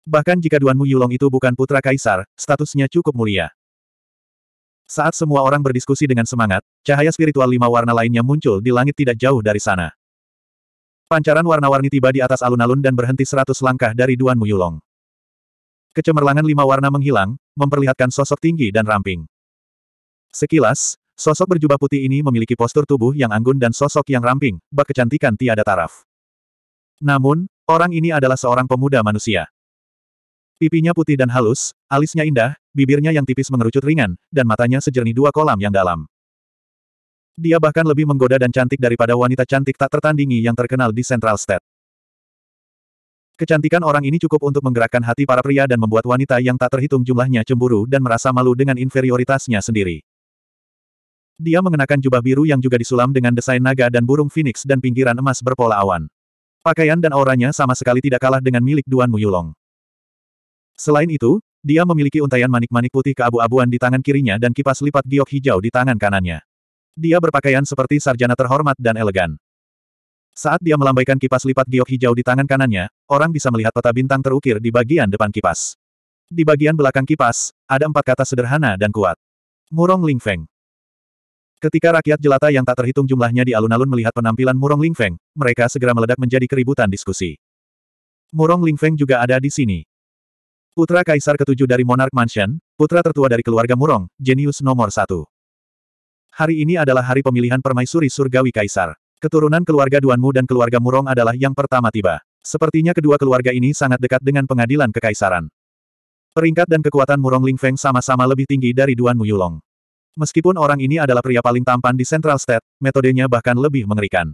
Bahkan jika Duanmu Yulong itu bukan putra kaisar, statusnya cukup mulia. Saat semua orang berdiskusi dengan semangat, cahaya spiritual lima warna lainnya muncul di langit tidak jauh dari sana. Pancaran warna-warni tiba di atas alun-alun dan berhenti seratus langkah dari Duan Muyulong. Kecemerlangan lima warna menghilang, memperlihatkan sosok tinggi dan ramping. Sekilas, sosok berjubah putih ini memiliki postur tubuh yang anggun dan sosok yang ramping, bak kecantikan tiada taraf. Namun, orang ini adalah seorang pemuda manusia. Pipinya putih dan halus, alisnya indah, bibirnya yang tipis mengerucut ringan, dan matanya sejernih dua kolam yang dalam. Dia bahkan lebih menggoda dan cantik daripada wanita cantik tak tertandingi yang terkenal di Central State. Kecantikan orang ini cukup untuk menggerakkan hati para pria dan membuat wanita yang tak terhitung jumlahnya cemburu dan merasa malu dengan inferioritasnya sendiri. Dia mengenakan jubah biru yang juga disulam dengan desain naga dan burung phoenix dan pinggiran emas berpola awan. Pakaian dan auranya sama sekali tidak kalah dengan milik Duan Muyulong. Selain itu, dia memiliki untaian manik-manik putih keabu-abuan di tangan kirinya dan kipas lipat giok hijau di tangan kanannya. Dia berpakaian seperti sarjana terhormat dan elegan. Saat dia melambaikan kipas lipat giok hijau di tangan kanannya, orang bisa melihat peta bintang terukir di bagian depan kipas. Di bagian belakang kipas, ada empat kata sederhana dan kuat. Murong Ling Feng. Ketika rakyat jelata yang tak terhitung jumlahnya di alun-alun melihat penampilan Murong Ling Feng, mereka segera meledak menjadi keributan diskusi. Murong Ling Feng juga ada di sini. Putra Kaisar ketujuh dari Monarch Mansion, putra tertua dari keluarga Murong, jenius nomor satu. Hari ini adalah hari pemilihan permaisuri surgawi Kaisar. Keturunan keluarga Duanmu dan keluarga Murong adalah yang pertama tiba. Sepertinya kedua keluarga ini sangat dekat dengan pengadilan kekaisaran. Peringkat dan kekuatan Murong Lingfeng sama-sama lebih tinggi dari Duanmu Yulong. Meskipun orang ini adalah pria paling tampan di Central State, metodenya bahkan lebih mengerikan.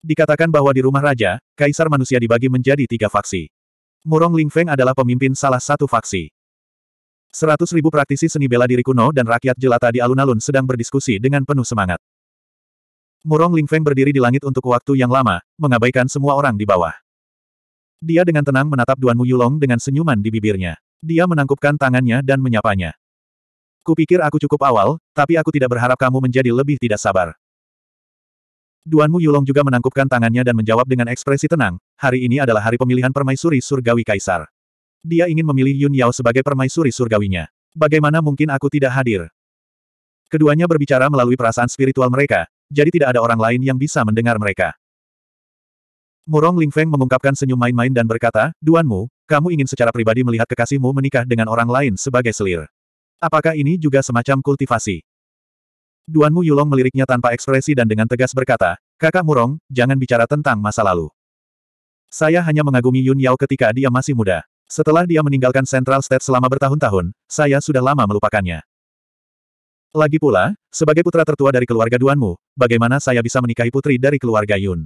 Dikatakan bahwa di rumah raja, kaisar manusia dibagi menjadi tiga faksi. Murong Ling Feng adalah pemimpin salah satu faksi. Seratus ribu praktisi seni bela diri kuno dan rakyat jelata di alun-alun sedang berdiskusi dengan penuh semangat. Murong Ling Feng berdiri di langit untuk waktu yang lama, mengabaikan semua orang di bawah. Dia dengan tenang menatap Duan Mu Yulong dengan senyuman di bibirnya. Dia menangkupkan tangannya dan menyapanya. Kupikir aku cukup awal, tapi aku tidak berharap kamu menjadi lebih tidak sabar. Duanmu Yulong juga menangkupkan tangannya dan menjawab dengan ekspresi tenang, hari ini adalah hari pemilihan permaisuri surgawi kaisar. Dia ingin memilih Yun Yao sebagai permaisuri surgawinya. Bagaimana mungkin aku tidak hadir? Keduanya berbicara melalui perasaan spiritual mereka, jadi tidak ada orang lain yang bisa mendengar mereka. Murong Ling Feng mengungkapkan senyum main-main dan berkata, Duanmu, kamu ingin secara pribadi melihat kekasihmu menikah dengan orang lain sebagai selir. Apakah ini juga semacam kultivasi? Duan Mu Yulong meliriknya tanpa ekspresi dan dengan tegas berkata, Kakak Murong, jangan bicara tentang masa lalu. Saya hanya mengagumi Yun Yao ketika dia masih muda. Setelah dia meninggalkan Central State selama bertahun-tahun, saya sudah lama melupakannya. Lagi pula, sebagai putra tertua dari keluarga Duanmu, bagaimana saya bisa menikahi putri dari keluarga Yun?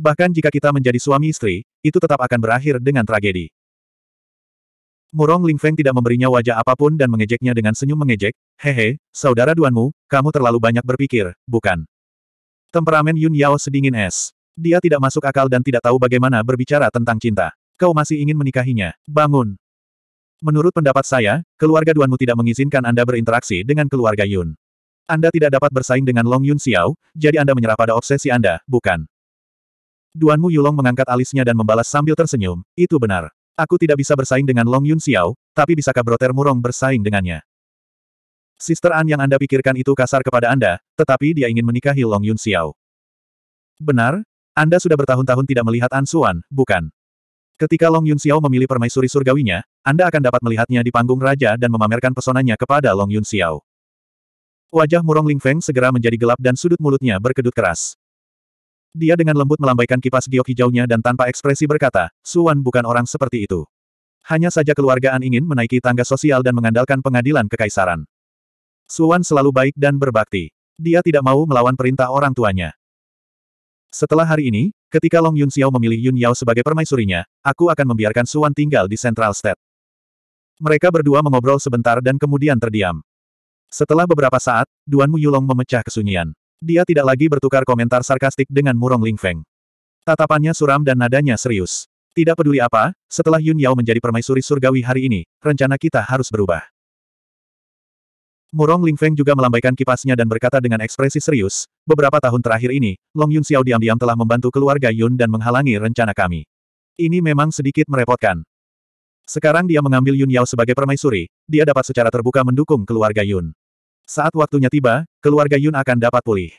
Bahkan jika kita menjadi suami istri, itu tetap akan berakhir dengan tragedi. Murong Ling Feng tidak memberinya wajah apapun dan mengejeknya dengan senyum mengejek, hehe, saudara duanmu, kamu terlalu banyak berpikir, bukan? Temperamen Yun Yao sedingin es. Dia tidak masuk akal dan tidak tahu bagaimana berbicara tentang cinta. Kau masih ingin menikahinya, bangun. Menurut pendapat saya, keluarga Duanmu tidak mengizinkan Anda berinteraksi dengan keluarga Yun. Anda tidak dapat bersaing dengan Long Yun Xiao, jadi Anda menyerah pada obsesi Anda, bukan? Duanmu Yulong mengangkat alisnya dan membalas sambil tersenyum, itu benar. Aku tidak bisa bersaing dengan Long Yun Xiao, tapi bisakah Broter Murong bersaing dengannya? Sister An yang Anda pikirkan itu kasar kepada Anda, tetapi dia ingin menikahi Long Yun Xiao. Benar? Anda sudah bertahun-tahun tidak melihat An Suan, bukan? Ketika Long Yun Xiao memilih permaisuri surgawinya, Anda akan dapat melihatnya di panggung raja dan memamerkan pesonanya kepada Long Yun Xiao. Wajah Murong Ling Feng segera menjadi gelap dan sudut mulutnya berkedut keras. Dia dengan lembut melambaikan kipas giok hijaunya dan tanpa ekspresi berkata, Suan bukan orang seperti itu. Hanya saja keluargaan ingin menaiki tangga sosial dan mengandalkan pengadilan kekaisaran. Suan selalu baik dan berbakti. Dia tidak mau melawan perintah orang tuanya. Setelah hari ini, ketika Long Yun Xiao memilih Yun Yao sebagai permaisurinya, aku akan membiarkan Suan tinggal di Central State. Mereka berdua mengobrol sebentar dan kemudian terdiam. Setelah beberapa saat, Duan Mu Yulong memecah kesunyian. Dia tidak lagi bertukar komentar sarkastik dengan murong Lingfeng. Tatapannya suram dan nadanya serius. Tidak peduli apa, setelah Yun Yao menjadi permaisuri surgawi hari ini, rencana kita harus berubah. Murong Lingfeng juga melambaikan kipasnya dan berkata dengan ekspresi serius, beberapa tahun terakhir ini, Long Yun Xiao diam-diam telah membantu keluarga Yun dan menghalangi rencana kami. Ini memang sedikit merepotkan. Sekarang dia mengambil Yun Yao sebagai permaisuri, dia dapat secara terbuka mendukung keluarga Yun. Saat waktunya tiba, keluarga Yun akan dapat pulih.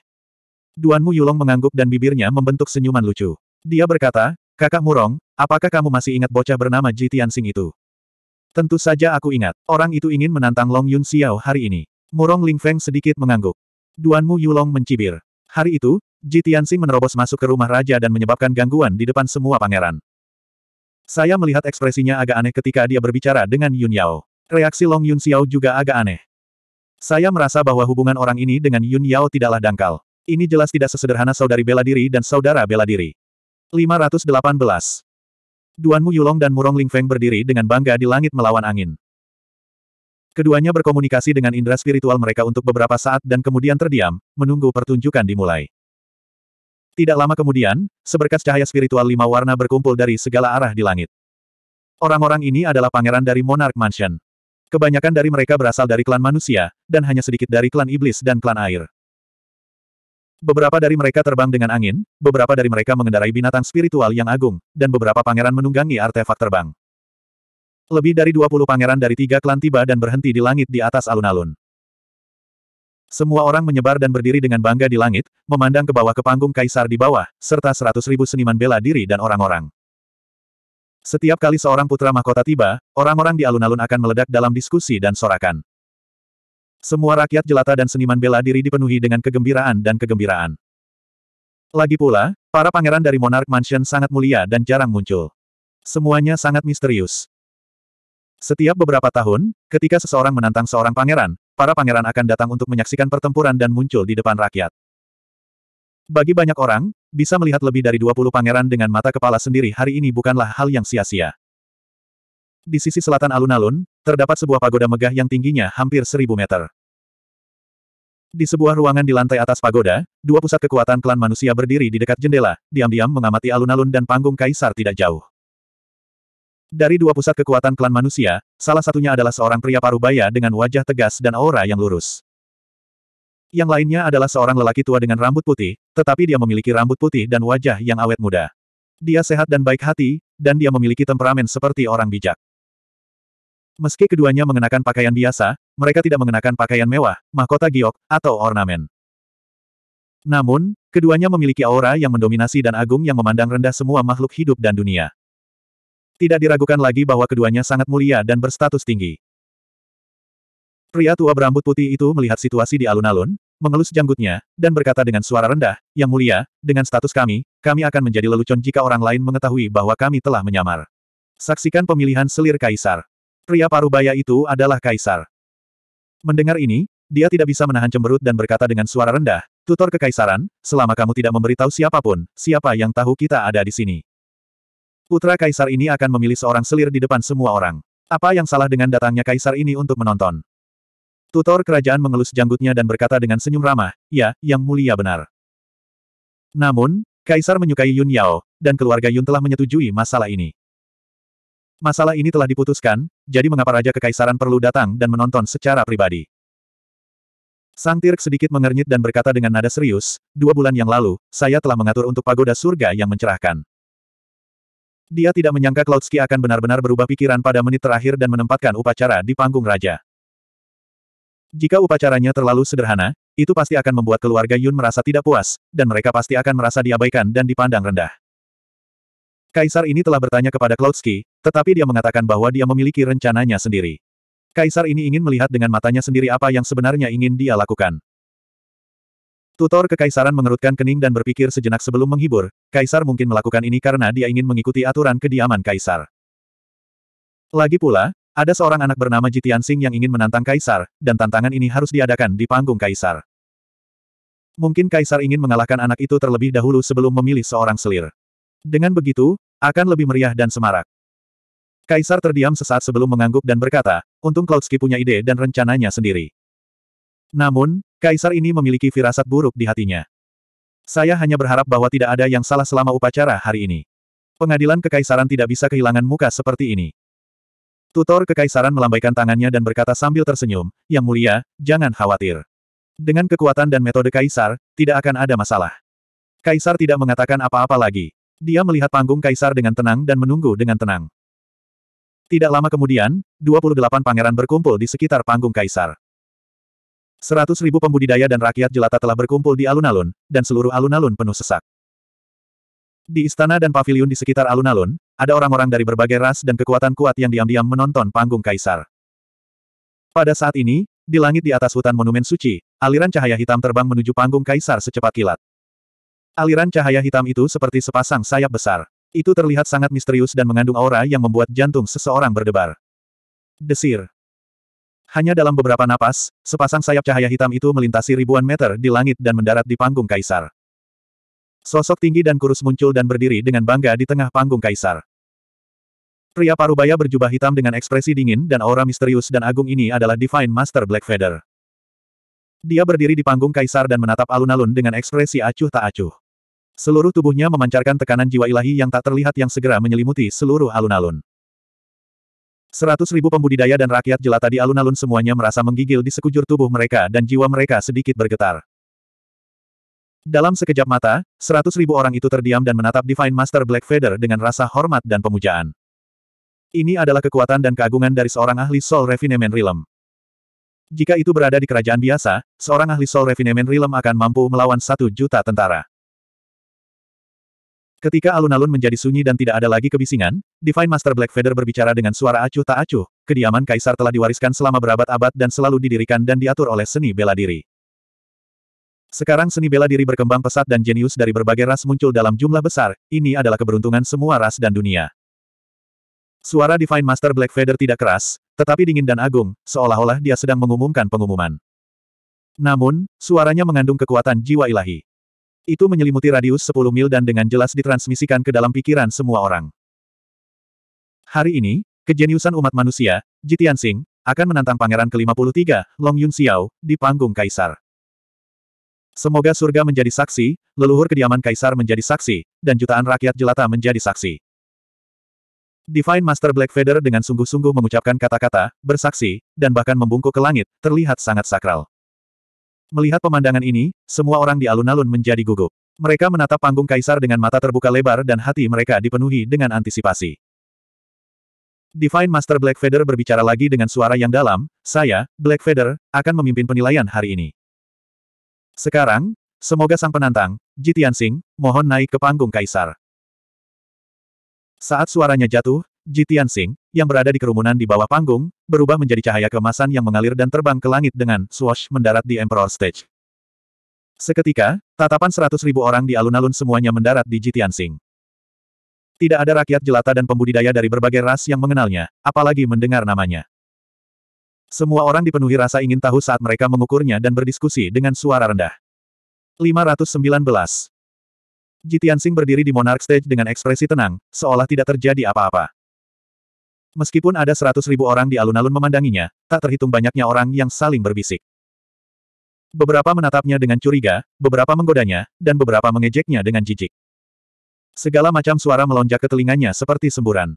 Duan Mu Yulong mengangguk dan bibirnya membentuk senyuman lucu. Dia berkata, Kakak Murong, apakah kamu masih ingat bocah bernama Ji Tianxing itu? Tentu saja aku ingat, orang itu ingin menantang Long Yun Xiao hari ini. Murong Ling Feng sedikit mengangguk. Duan Mu Yulong mencibir. Hari itu, Ji Tianxing menerobos masuk ke rumah raja dan menyebabkan gangguan di depan semua pangeran. Saya melihat ekspresinya agak aneh ketika dia berbicara dengan Yun Yao. Reaksi Long Yun Xiao juga agak aneh. Saya merasa bahwa hubungan orang ini dengan Yun Yao tidaklah dangkal. Ini jelas tidak sesederhana saudari bela diri dan saudara bela diri. 518. Duan Mu Yulong dan Murong Lingfeng berdiri dengan bangga di langit melawan angin. Keduanya berkomunikasi dengan indera spiritual mereka untuk beberapa saat dan kemudian terdiam, menunggu pertunjukan dimulai. Tidak lama kemudian, seberkas cahaya spiritual lima warna berkumpul dari segala arah di langit. Orang-orang ini adalah pangeran dari Monarch Mansion. Kebanyakan dari mereka berasal dari klan manusia, dan hanya sedikit dari klan iblis dan klan air. Beberapa dari mereka terbang dengan angin, beberapa dari mereka mengendarai binatang spiritual yang agung, dan beberapa pangeran menunggangi artefak terbang. Lebih dari 20 pangeran dari tiga klan tiba dan berhenti di langit di atas alun-alun. Semua orang menyebar dan berdiri dengan bangga di langit, memandang ke bawah ke panggung kaisar di bawah, serta seratus ribu seniman bela diri dan orang-orang. Setiap kali seorang putra mahkota tiba, orang-orang di alun-alun akan meledak dalam diskusi dan sorakan. Semua rakyat jelata dan seniman bela diri dipenuhi dengan kegembiraan dan kegembiraan. Lagi pula, para pangeran dari Monarch Mansion sangat mulia dan jarang muncul. Semuanya sangat misterius. Setiap beberapa tahun, ketika seseorang menantang seorang pangeran, para pangeran akan datang untuk menyaksikan pertempuran dan muncul di depan rakyat. Bagi banyak orang, bisa melihat lebih dari 20 pangeran dengan mata kepala sendiri hari ini bukanlah hal yang sia-sia. Di sisi selatan alun-alun, terdapat sebuah pagoda megah yang tingginya hampir 1000 meter. Di sebuah ruangan di lantai atas pagoda, dua pusat kekuatan klan manusia berdiri di dekat jendela, diam-diam mengamati alun-alun dan panggung kaisar tidak jauh. Dari dua pusat kekuatan klan manusia, salah satunya adalah seorang pria parubaya dengan wajah tegas dan aura yang lurus. Yang lainnya adalah seorang lelaki tua dengan rambut putih, tetapi dia memiliki rambut putih dan wajah yang awet muda. Dia sehat dan baik hati, dan dia memiliki temperamen seperti orang bijak. Meski keduanya mengenakan pakaian biasa, mereka tidak mengenakan pakaian mewah, mahkota giok, atau ornamen. Namun, keduanya memiliki aura yang mendominasi dan agung yang memandang rendah semua makhluk hidup dan dunia. Tidak diragukan lagi bahwa keduanya sangat mulia dan berstatus tinggi. Pria tua berambut putih itu melihat situasi di alun-alun, mengelus janggutnya, dan berkata dengan suara rendah, Yang mulia, dengan status kami, kami akan menjadi lelucon jika orang lain mengetahui bahwa kami telah menyamar. Saksikan pemilihan selir kaisar. Pria paruh baya itu adalah kaisar. Mendengar ini, dia tidak bisa menahan cemberut dan berkata dengan suara rendah, Tutor Kekaisaran, selama kamu tidak memberitahu siapapun, siapa yang tahu kita ada di sini. Putra Kaisar ini akan memilih seorang selir di depan semua orang. Apa yang salah dengan datangnya Kaisar ini untuk menonton? Tutor kerajaan mengelus janggutnya dan berkata dengan senyum ramah, Ya, Yang Mulia benar. Namun, Kaisar menyukai Yun Yao, dan keluarga Yun telah menyetujui masalah ini. Masalah ini telah diputuskan, jadi mengapa Raja Kekaisaran perlu datang dan menonton secara pribadi? Sang Tirk sedikit mengernyit dan berkata dengan nada serius, dua bulan yang lalu, saya telah mengatur untuk pagoda surga yang mencerahkan. Dia tidak menyangka Klautsky akan benar-benar berubah pikiran pada menit terakhir dan menempatkan upacara di panggung raja. Jika upacaranya terlalu sederhana, itu pasti akan membuat keluarga Yun merasa tidak puas, dan mereka pasti akan merasa diabaikan dan dipandang rendah. Kaisar ini telah bertanya kepada Cloudsky, tetapi dia mengatakan bahwa dia memiliki rencananya sendiri. Kaisar ini ingin melihat dengan matanya sendiri apa yang sebenarnya ingin dia lakukan. Tutor kekaisaran mengerutkan kening dan berpikir sejenak sebelum menghibur, kaisar mungkin melakukan ini karena dia ingin mengikuti aturan kediaman kaisar. Lagi pula, ada seorang anak bernama Jitian Sing yang ingin menantang Kaisar, dan tantangan ini harus diadakan di panggung Kaisar. Mungkin Kaisar ingin mengalahkan anak itu terlebih dahulu sebelum memilih seorang selir. Dengan begitu, akan lebih meriah dan semarak. Kaisar terdiam sesaat sebelum mengangguk dan berkata, untung Klautsky punya ide dan rencananya sendiri. Namun, Kaisar ini memiliki firasat buruk di hatinya. Saya hanya berharap bahwa tidak ada yang salah selama upacara hari ini. Pengadilan Kekaisaran tidak bisa kehilangan muka seperti ini. Tutor Kekaisaran melambaikan tangannya dan berkata sambil tersenyum, Yang mulia, jangan khawatir. Dengan kekuatan dan metode Kaisar, tidak akan ada masalah. Kaisar tidak mengatakan apa-apa lagi. Dia melihat panggung Kaisar dengan tenang dan menunggu dengan tenang. Tidak lama kemudian, 28 pangeran berkumpul di sekitar panggung Kaisar. Seratus ribu pembudidaya dan rakyat jelata telah berkumpul di alun-alun, dan seluruh alun-alun penuh sesak. Di istana dan pavilion di sekitar alun-alun, ada orang-orang dari berbagai ras dan kekuatan kuat yang diam-diam menonton panggung kaisar. Pada saat ini, di langit di atas hutan monumen suci, aliran cahaya hitam terbang menuju panggung kaisar secepat kilat. Aliran cahaya hitam itu seperti sepasang sayap besar. Itu terlihat sangat misterius dan mengandung aura yang membuat jantung seseorang berdebar. Desir. Hanya dalam beberapa napas, sepasang sayap cahaya hitam itu melintasi ribuan meter di langit dan mendarat di panggung kaisar. Sosok tinggi dan kurus muncul dan berdiri dengan bangga di tengah panggung kaisar. Pria parubaya berjubah hitam dengan ekspresi dingin dan aura misterius dan agung ini adalah Divine Master Black Feather. Dia berdiri di panggung kaisar dan menatap alun-alun dengan ekspresi acuh tak acuh. Seluruh tubuhnya memancarkan tekanan jiwa ilahi yang tak terlihat yang segera menyelimuti seluruh alun-alun. Seratus ribu pembudidaya dan rakyat jelata di alun-alun semuanya merasa menggigil di sekujur tubuh mereka dan jiwa mereka sedikit bergetar. Dalam sekejap mata, seratus ribu orang itu terdiam dan menatap Divine Master Black Feather dengan rasa hormat dan pemujaan. Ini adalah kekuatan dan keagungan dari seorang ahli Soul Refinement Realm. Jika itu berada di kerajaan biasa, seorang ahli Soul Refinement Realm akan mampu melawan satu juta tentara. Ketika alun-alun menjadi sunyi dan tidak ada lagi kebisingan, Divine Master Black Feather berbicara dengan suara acuh tak acuh, kediaman kaisar telah diwariskan selama berabad-abad dan selalu didirikan dan diatur oleh seni bela diri. Sekarang seni bela diri berkembang pesat dan jenius dari berbagai ras muncul dalam jumlah besar, ini adalah keberuntungan semua ras dan dunia. Suara Divine Master Black Feather tidak keras, tetapi dingin dan agung, seolah-olah dia sedang mengumumkan pengumuman. Namun, suaranya mengandung kekuatan jiwa ilahi. Itu menyelimuti radius 10 mil dan dengan jelas ditransmisikan ke dalam pikiran semua orang. Hari ini, kejeniusan umat manusia, Jitian Singh, akan menantang Pangeran ke-53, Long Yun Xiao, di panggung Kaisar. Semoga surga menjadi saksi, leluhur kediaman kaisar menjadi saksi, dan jutaan rakyat jelata menjadi saksi. Divine Master Black Feather dengan sungguh-sungguh mengucapkan kata-kata, bersaksi, dan bahkan membungkuk ke langit, terlihat sangat sakral. Melihat pemandangan ini, semua orang di alun-alun menjadi gugup. Mereka menatap panggung kaisar dengan mata terbuka lebar dan hati mereka dipenuhi dengan antisipasi. Divine Master Black Feather berbicara lagi dengan suara yang dalam, saya, Black Feather, akan memimpin penilaian hari ini. Sekarang, semoga sang penantang, Jitian Sing, mohon naik ke panggung kaisar. Saat suaranya jatuh, Jitian Sing, yang berada di kerumunan di bawah panggung, berubah menjadi cahaya kemasan yang mengalir dan terbang ke langit dengan swash mendarat di Emperor Stage. Seketika, tatapan seratus ribu orang di alun-alun semuanya mendarat di Jitian Sing. Tidak ada rakyat jelata dan pembudidaya dari berbagai ras yang mengenalnya, apalagi mendengar namanya. Semua orang dipenuhi rasa ingin tahu saat mereka mengukurnya dan berdiskusi dengan suara rendah. 519. Jitiansing berdiri di Monarch Stage dengan ekspresi tenang, seolah tidak terjadi apa-apa. Meskipun ada seratus ribu orang di alun-alun memandanginya, tak terhitung banyaknya orang yang saling berbisik. Beberapa menatapnya dengan curiga, beberapa menggodanya, dan beberapa mengejeknya dengan jijik. Segala macam suara melonjak ke telinganya seperti semburan.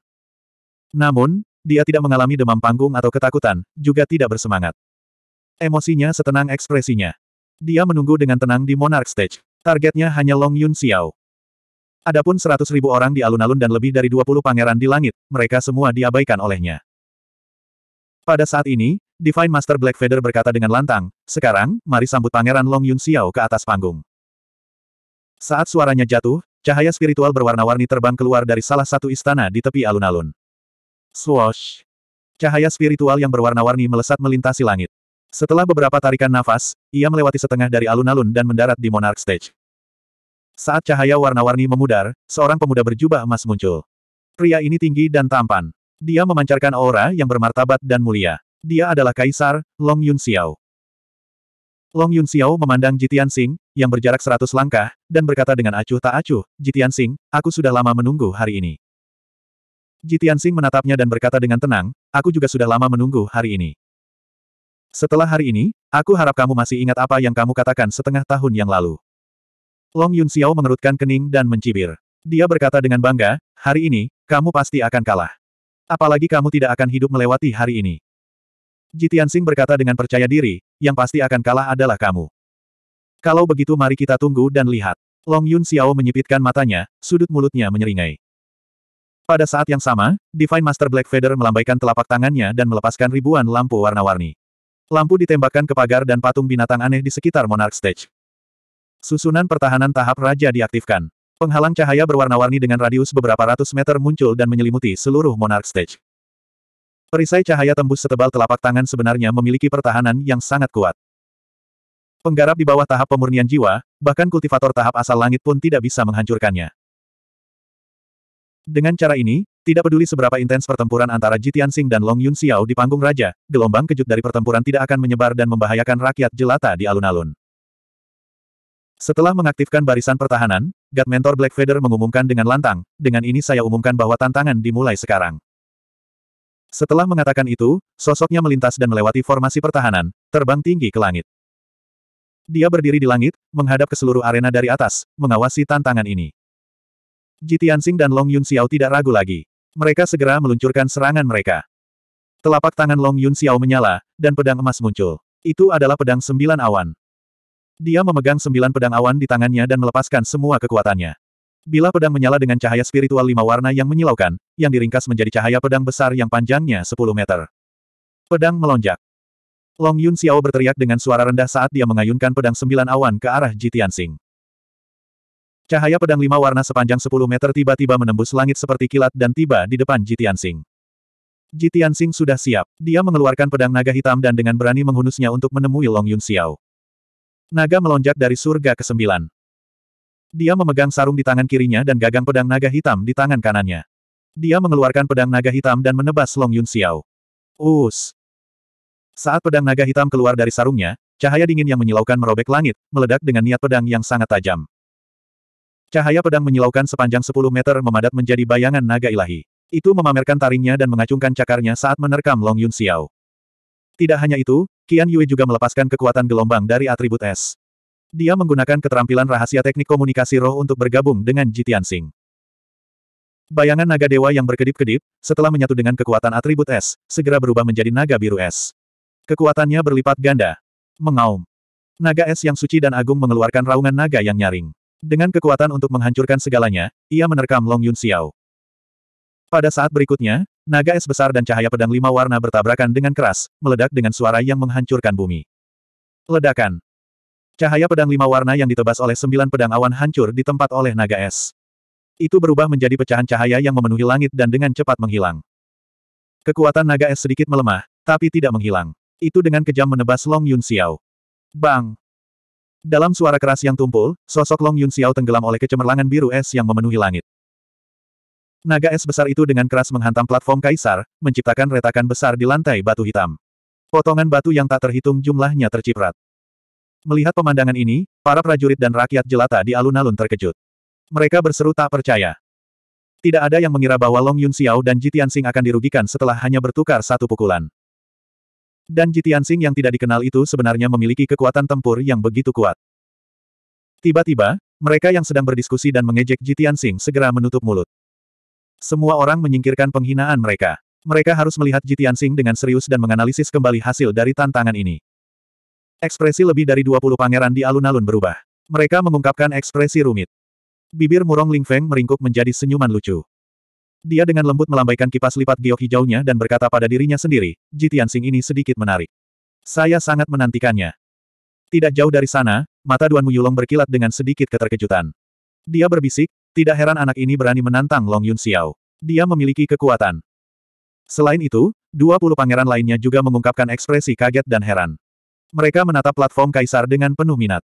Namun, dia tidak mengalami demam panggung atau ketakutan, juga tidak bersemangat. Emosinya setenang ekspresinya. Dia menunggu dengan tenang di Monarch Stage. Targetnya hanya Long Yun Xiao. Adapun seratus ribu orang di alun-alun dan lebih dari 20 pangeran di langit, mereka semua diabaikan olehnya. Pada saat ini, Divine Master Black Feather berkata dengan lantang, sekarang, mari sambut pangeran Long Yun Xiao ke atas panggung. Saat suaranya jatuh, cahaya spiritual berwarna-warni terbang keluar dari salah satu istana di tepi alun-alun. Swoosh! Cahaya spiritual yang berwarna-warni melesat melintasi langit. Setelah beberapa tarikan nafas, ia melewati setengah dari alun-alun dan mendarat di Monarch Stage. Saat cahaya warna-warni memudar, seorang pemuda berjubah emas muncul. Pria ini tinggi dan tampan. Dia memancarkan aura yang bermartabat dan mulia. Dia adalah Kaisar, Long Yun Xiao. Long Yun Xiao memandang Jitian Sing, yang berjarak seratus langkah, dan berkata dengan acuh tak acuh, Jitian Sing, aku sudah lama menunggu hari ini. Jitian Sing menatapnya dan berkata dengan tenang, aku juga sudah lama menunggu hari ini. Setelah hari ini, aku harap kamu masih ingat apa yang kamu katakan setengah tahun yang lalu. Long Yun Xiao mengerutkan kening dan mencibir. Dia berkata dengan bangga, hari ini, kamu pasti akan kalah. Apalagi kamu tidak akan hidup melewati hari ini. Jitian Sing berkata dengan percaya diri, yang pasti akan kalah adalah kamu. Kalau begitu mari kita tunggu dan lihat. Long Yun Xiao menyipitkan matanya, sudut mulutnya menyeringai. Pada saat yang sama, Divine Master Black Feather melambaikan telapak tangannya dan melepaskan ribuan lampu warna-warni. Lampu ditembakkan ke pagar dan patung binatang aneh di sekitar Monarch Stage. Susunan pertahanan tahap raja diaktifkan. Penghalang cahaya berwarna-warni dengan radius beberapa ratus meter muncul dan menyelimuti seluruh Monarch Stage. Perisai cahaya tembus setebal telapak tangan sebenarnya memiliki pertahanan yang sangat kuat. Penggarap di bawah tahap pemurnian jiwa, bahkan kultivator tahap asal langit pun tidak bisa menghancurkannya. Dengan cara ini, tidak peduli seberapa intens pertempuran antara Jitian Sing dan Long Yun Xiao di panggung raja, gelombang kejut dari pertempuran tidak akan menyebar dan membahayakan rakyat jelata di alun-alun. Setelah mengaktifkan barisan pertahanan, God Mentor Black Feather mengumumkan dengan lantang, dengan ini saya umumkan bahwa tantangan dimulai sekarang. Setelah mengatakan itu, sosoknya melintas dan melewati formasi pertahanan, terbang tinggi ke langit. Dia berdiri di langit, menghadap ke seluruh arena dari atas, mengawasi tantangan ini. Ji dan Long Yun Xiao tidak ragu lagi. Mereka segera meluncurkan serangan mereka. Telapak tangan Long Yun Xiao menyala, dan pedang emas muncul. Itu adalah pedang sembilan awan. Dia memegang sembilan pedang awan di tangannya dan melepaskan semua kekuatannya. Bila pedang menyala dengan cahaya spiritual lima warna yang menyilaukan, yang diringkas menjadi cahaya pedang besar yang panjangnya sepuluh meter. Pedang melonjak. Long Yun Xiao berteriak dengan suara rendah saat dia mengayunkan pedang sembilan awan ke arah Jitiansing. Cahaya pedang lima warna sepanjang 10 meter tiba-tiba menembus langit seperti kilat dan tiba di depan Jitian Sing. Jitian Sing sudah siap. Dia mengeluarkan pedang naga hitam dan dengan berani menghunusnya untuk menemui Long Yun Xiao. Naga melonjak dari surga ke sembilan. Dia memegang sarung di tangan kirinya dan gagang pedang naga hitam di tangan kanannya. Dia mengeluarkan pedang naga hitam dan menebas Long Yun Xiao. Us! Saat pedang naga hitam keluar dari sarungnya, cahaya dingin yang menyilaukan merobek langit, meledak dengan niat pedang yang sangat tajam. Cahaya pedang menyilaukan sepanjang 10 meter memadat menjadi bayangan naga ilahi. Itu memamerkan taringnya dan mengacungkan cakarnya saat menerkam Long Yun Xiao. Tidak hanya itu, Qian Yue juga melepaskan kekuatan gelombang dari atribut es. Dia menggunakan keterampilan rahasia teknik komunikasi roh untuk bergabung dengan Jitian Sing. Bayangan naga dewa yang berkedip-kedip, setelah menyatu dengan kekuatan atribut es, segera berubah menjadi naga biru es. Kekuatannya berlipat ganda. Mengaum. Naga es yang suci dan agung mengeluarkan raungan naga yang nyaring. Dengan kekuatan untuk menghancurkan segalanya, ia menerkam Long Yun Xiao. Pada saat berikutnya, naga es besar dan cahaya pedang lima warna bertabrakan dengan keras, meledak dengan suara yang menghancurkan bumi. Ledakan. Cahaya pedang lima warna yang ditebas oleh sembilan pedang awan hancur di tempat oleh naga es. Itu berubah menjadi pecahan cahaya yang memenuhi langit dan dengan cepat menghilang. Kekuatan naga es sedikit melemah, tapi tidak menghilang. Itu dengan kejam menebas Long Yun Xiao. Bang! Dalam suara keras yang tumpul, sosok Long Yun Xiao tenggelam oleh kecemerlangan biru es yang memenuhi langit. Naga es besar itu dengan keras menghantam platform kaisar, menciptakan retakan besar di lantai batu hitam. Potongan batu yang tak terhitung jumlahnya terciprat. Melihat pemandangan ini, para prajurit dan rakyat jelata di alun-alun terkejut. Mereka berseru tak percaya. Tidak ada yang mengira bahwa Long Yun Xiao dan Jitian Sing akan dirugikan setelah hanya bertukar satu pukulan. Dan Sing yang tidak dikenal itu sebenarnya memiliki kekuatan tempur yang begitu kuat. Tiba-tiba, mereka yang sedang berdiskusi dan mengejek Sing segera menutup mulut. Semua orang menyingkirkan penghinaan mereka. Mereka harus melihat Sing dengan serius dan menganalisis kembali hasil dari tantangan ini. Ekspresi lebih dari 20 pangeran di alun-alun berubah. Mereka mengungkapkan ekspresi rumit. Bibir Murong Ling Feng meringkuk menjadi senyuman lucu. Dia dengan lembut melambaikan kipas lipat giok hijaunya dan berkata pada dirinya sendiri, Ji Tianxing ini sedikit menarik. Saya sangat menantikannya. Tidak jauh dari sana, mata Duan Muyulong berkilat dengan sedikit keterkejutan. Dia berbisik, tidak heran anak ini berani menantang Long Yun Xiao. Dia memiliki kekuatan. Selain itu, 20 pangeran lainnya juga mengungkapkan ekspresi kaget dan heran. Mereka menatap platform kaisar dengan penuh minat.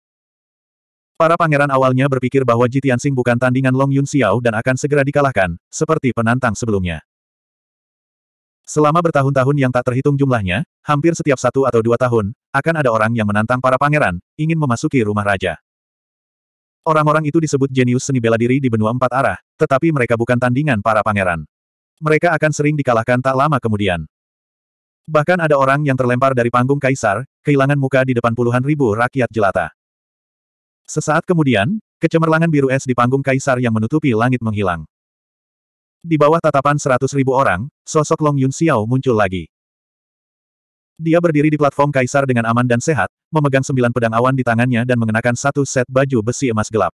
Para pangeran awalnya berpikir bahwa Ji Tianxing bukan tandingan Long Yun Xiao dan akan segera dikalahkan, seperti penantang sebelumnya. Selama bertahun-tahun yang tak terhitung jumlahnya, hampir setiap satu atau dua tahun, akan ada orang yang menantang para pangeran, ingin memasuki rumah raja. Orang-orang itu disebut jenius seni bela diri di benua empat arah, tetapi mereka bukan tandingan para pangeran. Mereka akan sering dikalahkan tak lama kemudian. Bahkan ada orang yang terlempar dari panggung kaisar, kehilangan muka di depan puluhan ribu rakyat jelata. Sesaat kemudian, kecemerlangan biru es di panggung kaisar yang menutupi langit menghilang. Di bawah tatapan seratus ribu orang, sosok Long Yun Xiao muncul lagi. Dia berdiri di platform kaisar dengan aman dan sehat, memegang sembilan pedang awan di tangannya dan mengenakan satu set baju besi emas gelap.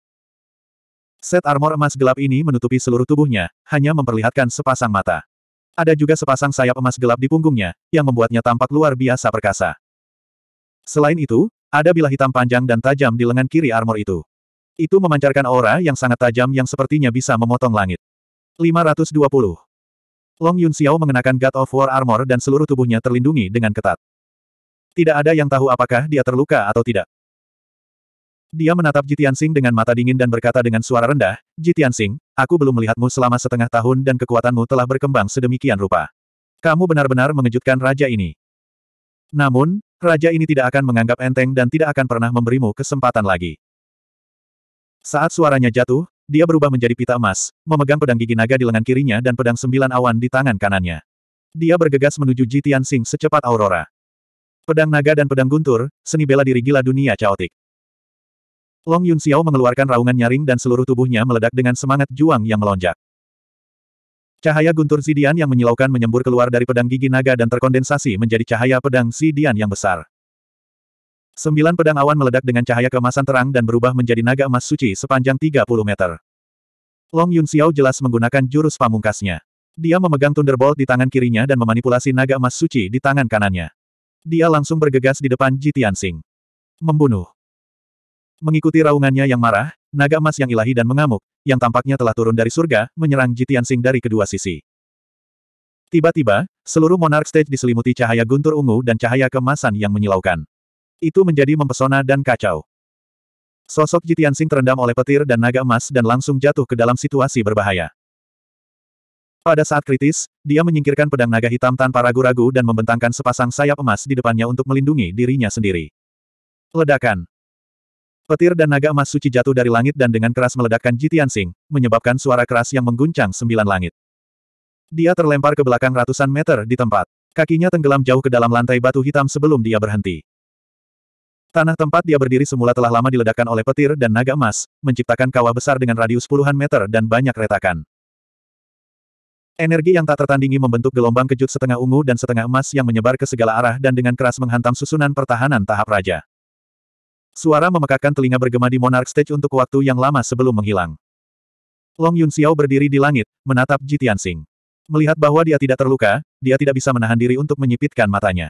Set armor emas gelap ini menutupi seluruh tubuhnya, hanya memperlihatkan sepasang mata. Ada juga sepasang sayap emas gelap di punggungnya, yang membuatnya tampak luar biasa perkasa. Selain itu, ada bilah hitam panjang dan tajam di lengan kiri armor itu. Itu memancarkan aura yang sangat tajam yang sepertinya bisa memotong langit. 520. Long Yun Xiao mengenakan God of War armor dan seluruh tubuhnya terlindungi dengan ketat. Tidak ada yang tahu apakah dia terluka atau tidak. Dia menatap Jitian Sing dengan mata dingin dan berkata dengan suara rendah, Jitian Sing, aku belum melihatmu selama setengah tahun dan kekuatanmu telah berkembang sedemikian rupa. Kamu benar-benar mengejutkan raja ini. Namun, Raja ini tidak akan menganggap enteng dan tidak akan pernah memberimu kesempatan lagi. Saat suaranya jatuh, dia berubah menjadi pita emas, memegang pedang gigi naga di lengan kirinya dan pedang sembilan awan di tangan kanannya. Dia bergegas menuju Jitian Sing secepat aurora. Pedang naga dan pedang guntur, seni bela diri gila dunia caotik. Long Yun Xiao mengeluarkan raungan nyaring dan seluruh tubuhnya meledak dengan semangat juang yang melonjak. Cahaya guntur Zidian yang menyilaukan menyembur keluar dari pedang gigi naga dan terkondensasi menjadi cahaya pedang Zidian yang besar. Sembilan pedang awan meledak dengan cahaya kemasan terang dan berubah menjadi naga emas suci sepanjang 30 meter. Long Yun Xiao jelas menggunakan jurus pamungkasnya. Dia memegang Thunderbolt di tangan kirinya dan memanipulasi naga emas suci di tangan kanannya. Dia langsung bergegas di depan Ji Sing. Membunuh. Mengikuti raungannya yang marah, naga emas yang ilahi dan mengamuk, yang tampaknya telah turun dari surga, menyerang Jitian Sing dari kedua sisi. Tiba-tiba, seluruh monark stage diselimuti cahaya guntur ungu dan cahaya kemasan yang menyilaukan. Itu menjadi mempesona dan kacau. Sosok Jitian Sing terendam oleh petir dan naga emas dan langsung jatuh ke dalam situasi berbahaya. Pada saat kritis, dia menyingkirkan pedang naga hitam tanpa ragu-ragu dan membentangkan sepasang sayap emas di depannya untuk melindungi dirinya sendiri. Ledakan. Petir dan naga emas suci jatuh dari langit dan dengan keras meledakkan Jitian Sing, menyebabkan suara keras yang mengguncang sembilan langit. Dia terlempar ke belakang ratusan meter di tempat. Kakinya tenggelam jauh ke dalam lantai batu hitam sebelum dia berhenti. Tanah tempat dia berdiri semula telah lama diledakkan oleh petir dan naga emas, menciptakan kawah besar dengan radius puluhan meter dan banyak retakan. Energi yang tak tertandingi membentuk gelombang kejut setengah ungu dan setengah emas yang menyebar ke segala arah dan dengan keras menghantam susunan pertahanan tahap raja. Suara memekakkan telinga bergema di Monarch Stage untuk waktu yang lama sebelum menghilang. Long Yun Xiao berdiri di langit, menatap Ji Tianxing. Melihat bahwa dia tidak terluka, dia tidak bisa menahan diri untuk menyipitkan matanya.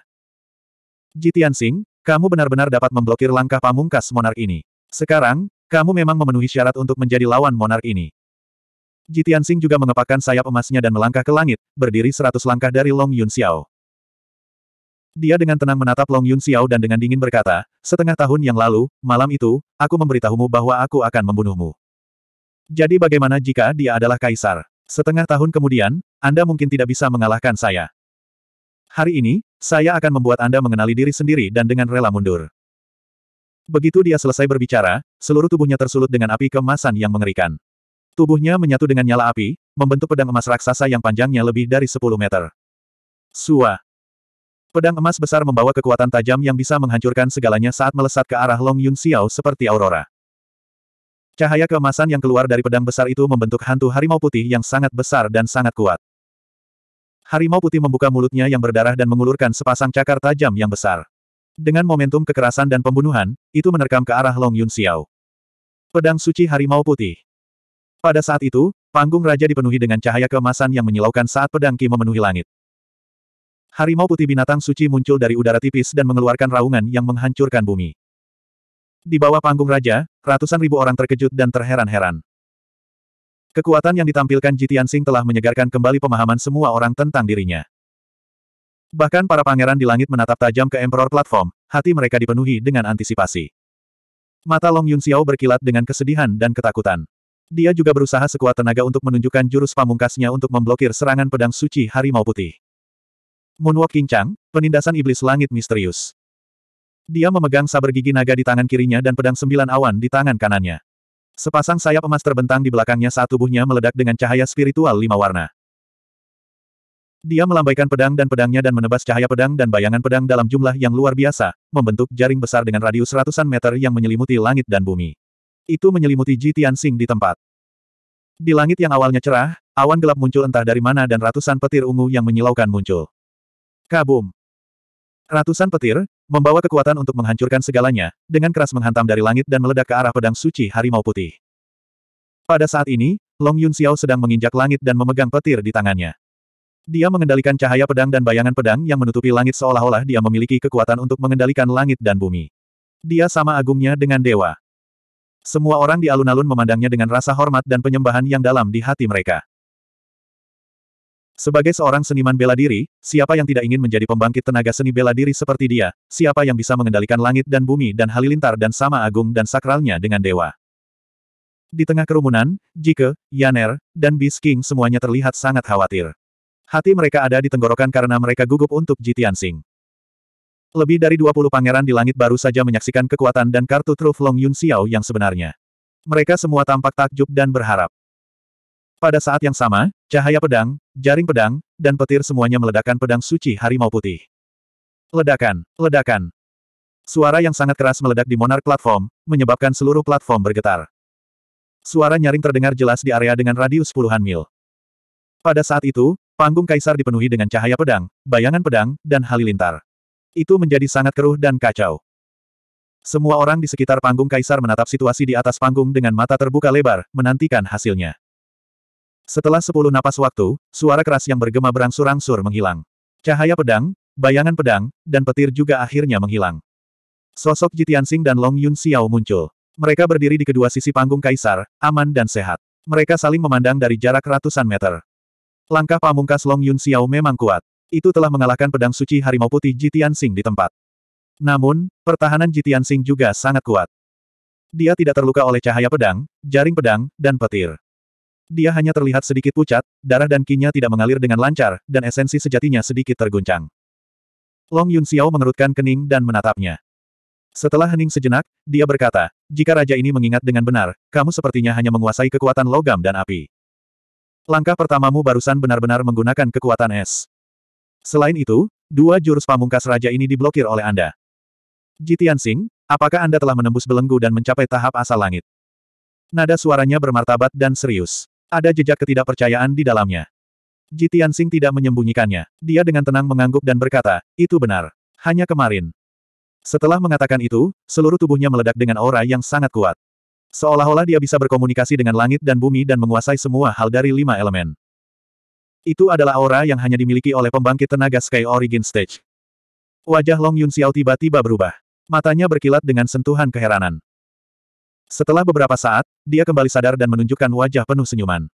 Ji Tianxing, kamu benar-benar dapat memblokir langkah pamungkas Monarch ini. Sekarang, kamu memang memenuhi syarat untuk menjadi lawan Monarch ini. Ji Tianxing juga mengepakkan sayap emasnya dan melangkah ke langit, berdiri seratus langkah dari Long Yun Xiao. Dia dengan tenang menatap Long Yun Xiao dan dengan dingin berkata, setengah tahun yang lalu, malam itu, aku memberitahumu bahwa aku akan membunuhmu. Jadi bagaimana jika dia adalah kaisar? Setengah tahun kemudian, Anda mungkin tidak bisa mengalahkan saya. Hari ini, saya akan membuat Anda mengenali diri sendiri dan dengan rela mundur. Begitu dia selesai berbicara, seluruh tubuhnya tersulut dengan api kemasan yang mengerikan. Tubuhnya menyatu dengan nyala api, membentuk pedang emas raksasa yang panjangnya lebih dari 10 meter. Suah. Pedang emas besar membawa kekuatan tajam yang bisa menghancurkan segalanya saat melesat ke arah Long Yun Xiao seperti aurora. Cahaya keemasan yang keluar dari pedang besar itu membentuk hantu harimau putih yang sangat besar dan sangat kuat. Harimau putih membuka mulutnya yang berdarah dan mengulurkan sepasang cakar tajam yang besar. Dengan momentum kekerasan dan pembunuhan, itu menerkam ke arah Long Yun Xiao. Pedang suci harimau putih. Pada saat itu, panggung raja dipenuhi dengan cahaya keemasan yang menyilaukan saat pedang Ki memenuhi langit. Harimau putih binatang suci muncul dari udara tipis dan mengeluarkan raungan yang menghancurkan bumi. Di bawah panggung raja, ratusan ribu orang terkejut dan terheran-heran. Kekuatan yang ditampilkan Jitian Sing telah menyegarkan kembali pemahaman semua orang tentang dirinya. Bahkan para pangeran di langit menatap tajam ke Emperor Platform, hati mereka dipenuhi dengan antisipasi. Mata Long Yun Xiao berkilat dengan kesedihan dan ketakutan. Dia juga berusaha sekuat tenaga untuk menunjukkan jurus pamungkasnya untuk memblokir serangan pedang suci harimau putih. Moonwalk King Chang, penindasan iblis langit misterius. Dia memegang saber gigi naga di tangan kirinya dan pedang sembilan awan di tangan kanannya. Sepasang sayap emas terbentang di belakangnya saat tubuhnya meledak dengan cahaya spiritual lima warna. Dia melambaikan pedang dan pedangnya dan menebas cahaya pedang dan bayangan pedang dalam jumlah yang luar biasa, membentuk jaring besar dengan radius ratusan meter yang menyelimuti langit dan bumi. Itu menyelimuti Ji Tianxing di tempat. Di langit yang awalnya cerah, awan gelap muncul entah dari mana dan ratusan petir ungu yang menyilaukan muncul. Kabum! Ratusan petir, membawa kekuatan untuk menghancurkan segalanya, dengan keras menghantam dari langit dan meledak ke arah pedang suci harimau putih. Pada saat ini, Long Yun Xiao sedang menginjak langit dan memegang petir di tangannya. Dia mengendalikan cahaya pedang dan bayangan pedang yang menutupi langit seolah-olah dia memiliki kekuatan untuk mengendalikan langit dan bumi. Dia sama agungnya dengan dewa. Semua orang di alun-alun memandangnya dengan rasa hormat dan penyembahan yang dalam di hati mereka. Sebagai seorang seniman bela diri, siapa yang tidak ingin menjadi pembangkit tenaga seni bela diri seperti dia, siapa yang bisa mengendalikan langit dan bumi dan halilintar dan sama agung dan sakralnya dengan dewa. Di tengah kerumunan, Jike, Yaner, dan Beast King semuanya terlihat sangat khawatir. Hati mereka ada di tenggorokan karena mereka gugup untuk Jitian Sing. Lebih dari 20 pangeran di langit baru saja menyaksikan kekuatan dan kartu truf Long Yun Xiao yang sebenarnya. Mereka semua tampak takjub dan berharap. Pada saat yang sama, cahaya pedang, jaring pedang, dan petir semuanya meledakkan pedang suci harimau putih. Ledakan, ledakan. Suara yang sangat keras meledak di monark platform, menyebabkan seluruh platform bergetar. Suara nyaring terdengar jelas di area dengan radius puluhan mil. Pada saat itu, panggung kaisar dipenuhi dengan cahaya pedang, bayangan pedang, dan halilintar. Itu menjadi sangat keruh dan kacau. Semua orang di sekitar panggung kaisar menatap situasi di atas panggung dengan mata terbuka lebar, menantikan hasilnya. Setelah sepuluh napas waktu, suara keras yang bergema berangsur-angsur menghilang. Cahaya pedang, bayangan pedang, dan petir juga akhirnya menghilang. Sosok Jitiansing dan Long Yun Xiao muncul. Mereka berdiri di kedua sisi panggung kaisar, aman dan sehat. Mereka saling memandang dari jarak ratusan meter. Langkah pamungkas Long Yun Xiao memang kuat. Itu telah mengalahkan pedang suci harimau putih Jitiansing di tempat. Namun, pertahanan Jitiansing juga sangat kuat. Dia tidak terluka oleh cahaya pedang, jaring pedang, dan petir. Dia hanya terlihat sedikit pucat, darah dan kinya tidak mengalir dengan lancar, dan esensi sejatinya sedikit terguncang. Long Yun Xiao mengerutkan kening dan menatapnya. Setelah hening sejenak, dia berkata, jika raja ini mengingat dengan benar, kamu sepertinya hanya menguasai kekuatan logam dan api. Langkah pertamamu barusan benar-benar menggunakan kekuatan es. Selain itu, dua jurus pamungkas raja ini diblokir oleh Anda. Jitian Singh, apakah Anda telah menembus belenggu dan mencapai tahap asal langit? Nada suaranya bermartabat dan serius. Ada jejak ketidakpercayaan di dalamnya. Ji Tianxing tidak menyembunyikannya. Dia dengan tenang mengangguk dan berkata, itu benar. Hanya kemarin. Setelah mengatakan itu, seluruh tubuhnya meledak dengan aura yang sangat kuat. Seolah-olah dia bisa berkomunikasi dengan langit dan bumi dan menguasai semua hal dari lima elemen. Itu adalah aura yang hanya dimiliki oleh pembangkit tenaga Sky Origin Stage. Wajah Long Yun Xiao tiba-tiba berubah. Matanya berkilat dengan sentuhan keheranan. Setelah beberapa saat, dia kembali sadar dan menunjukkan wajah penuh senyuman.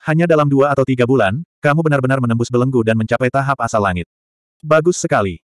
Hanya dalam dua atau tiga bulan, kamu benar-benar menembus belenggu dan mencapai tahap asal langit. Bagus sekali.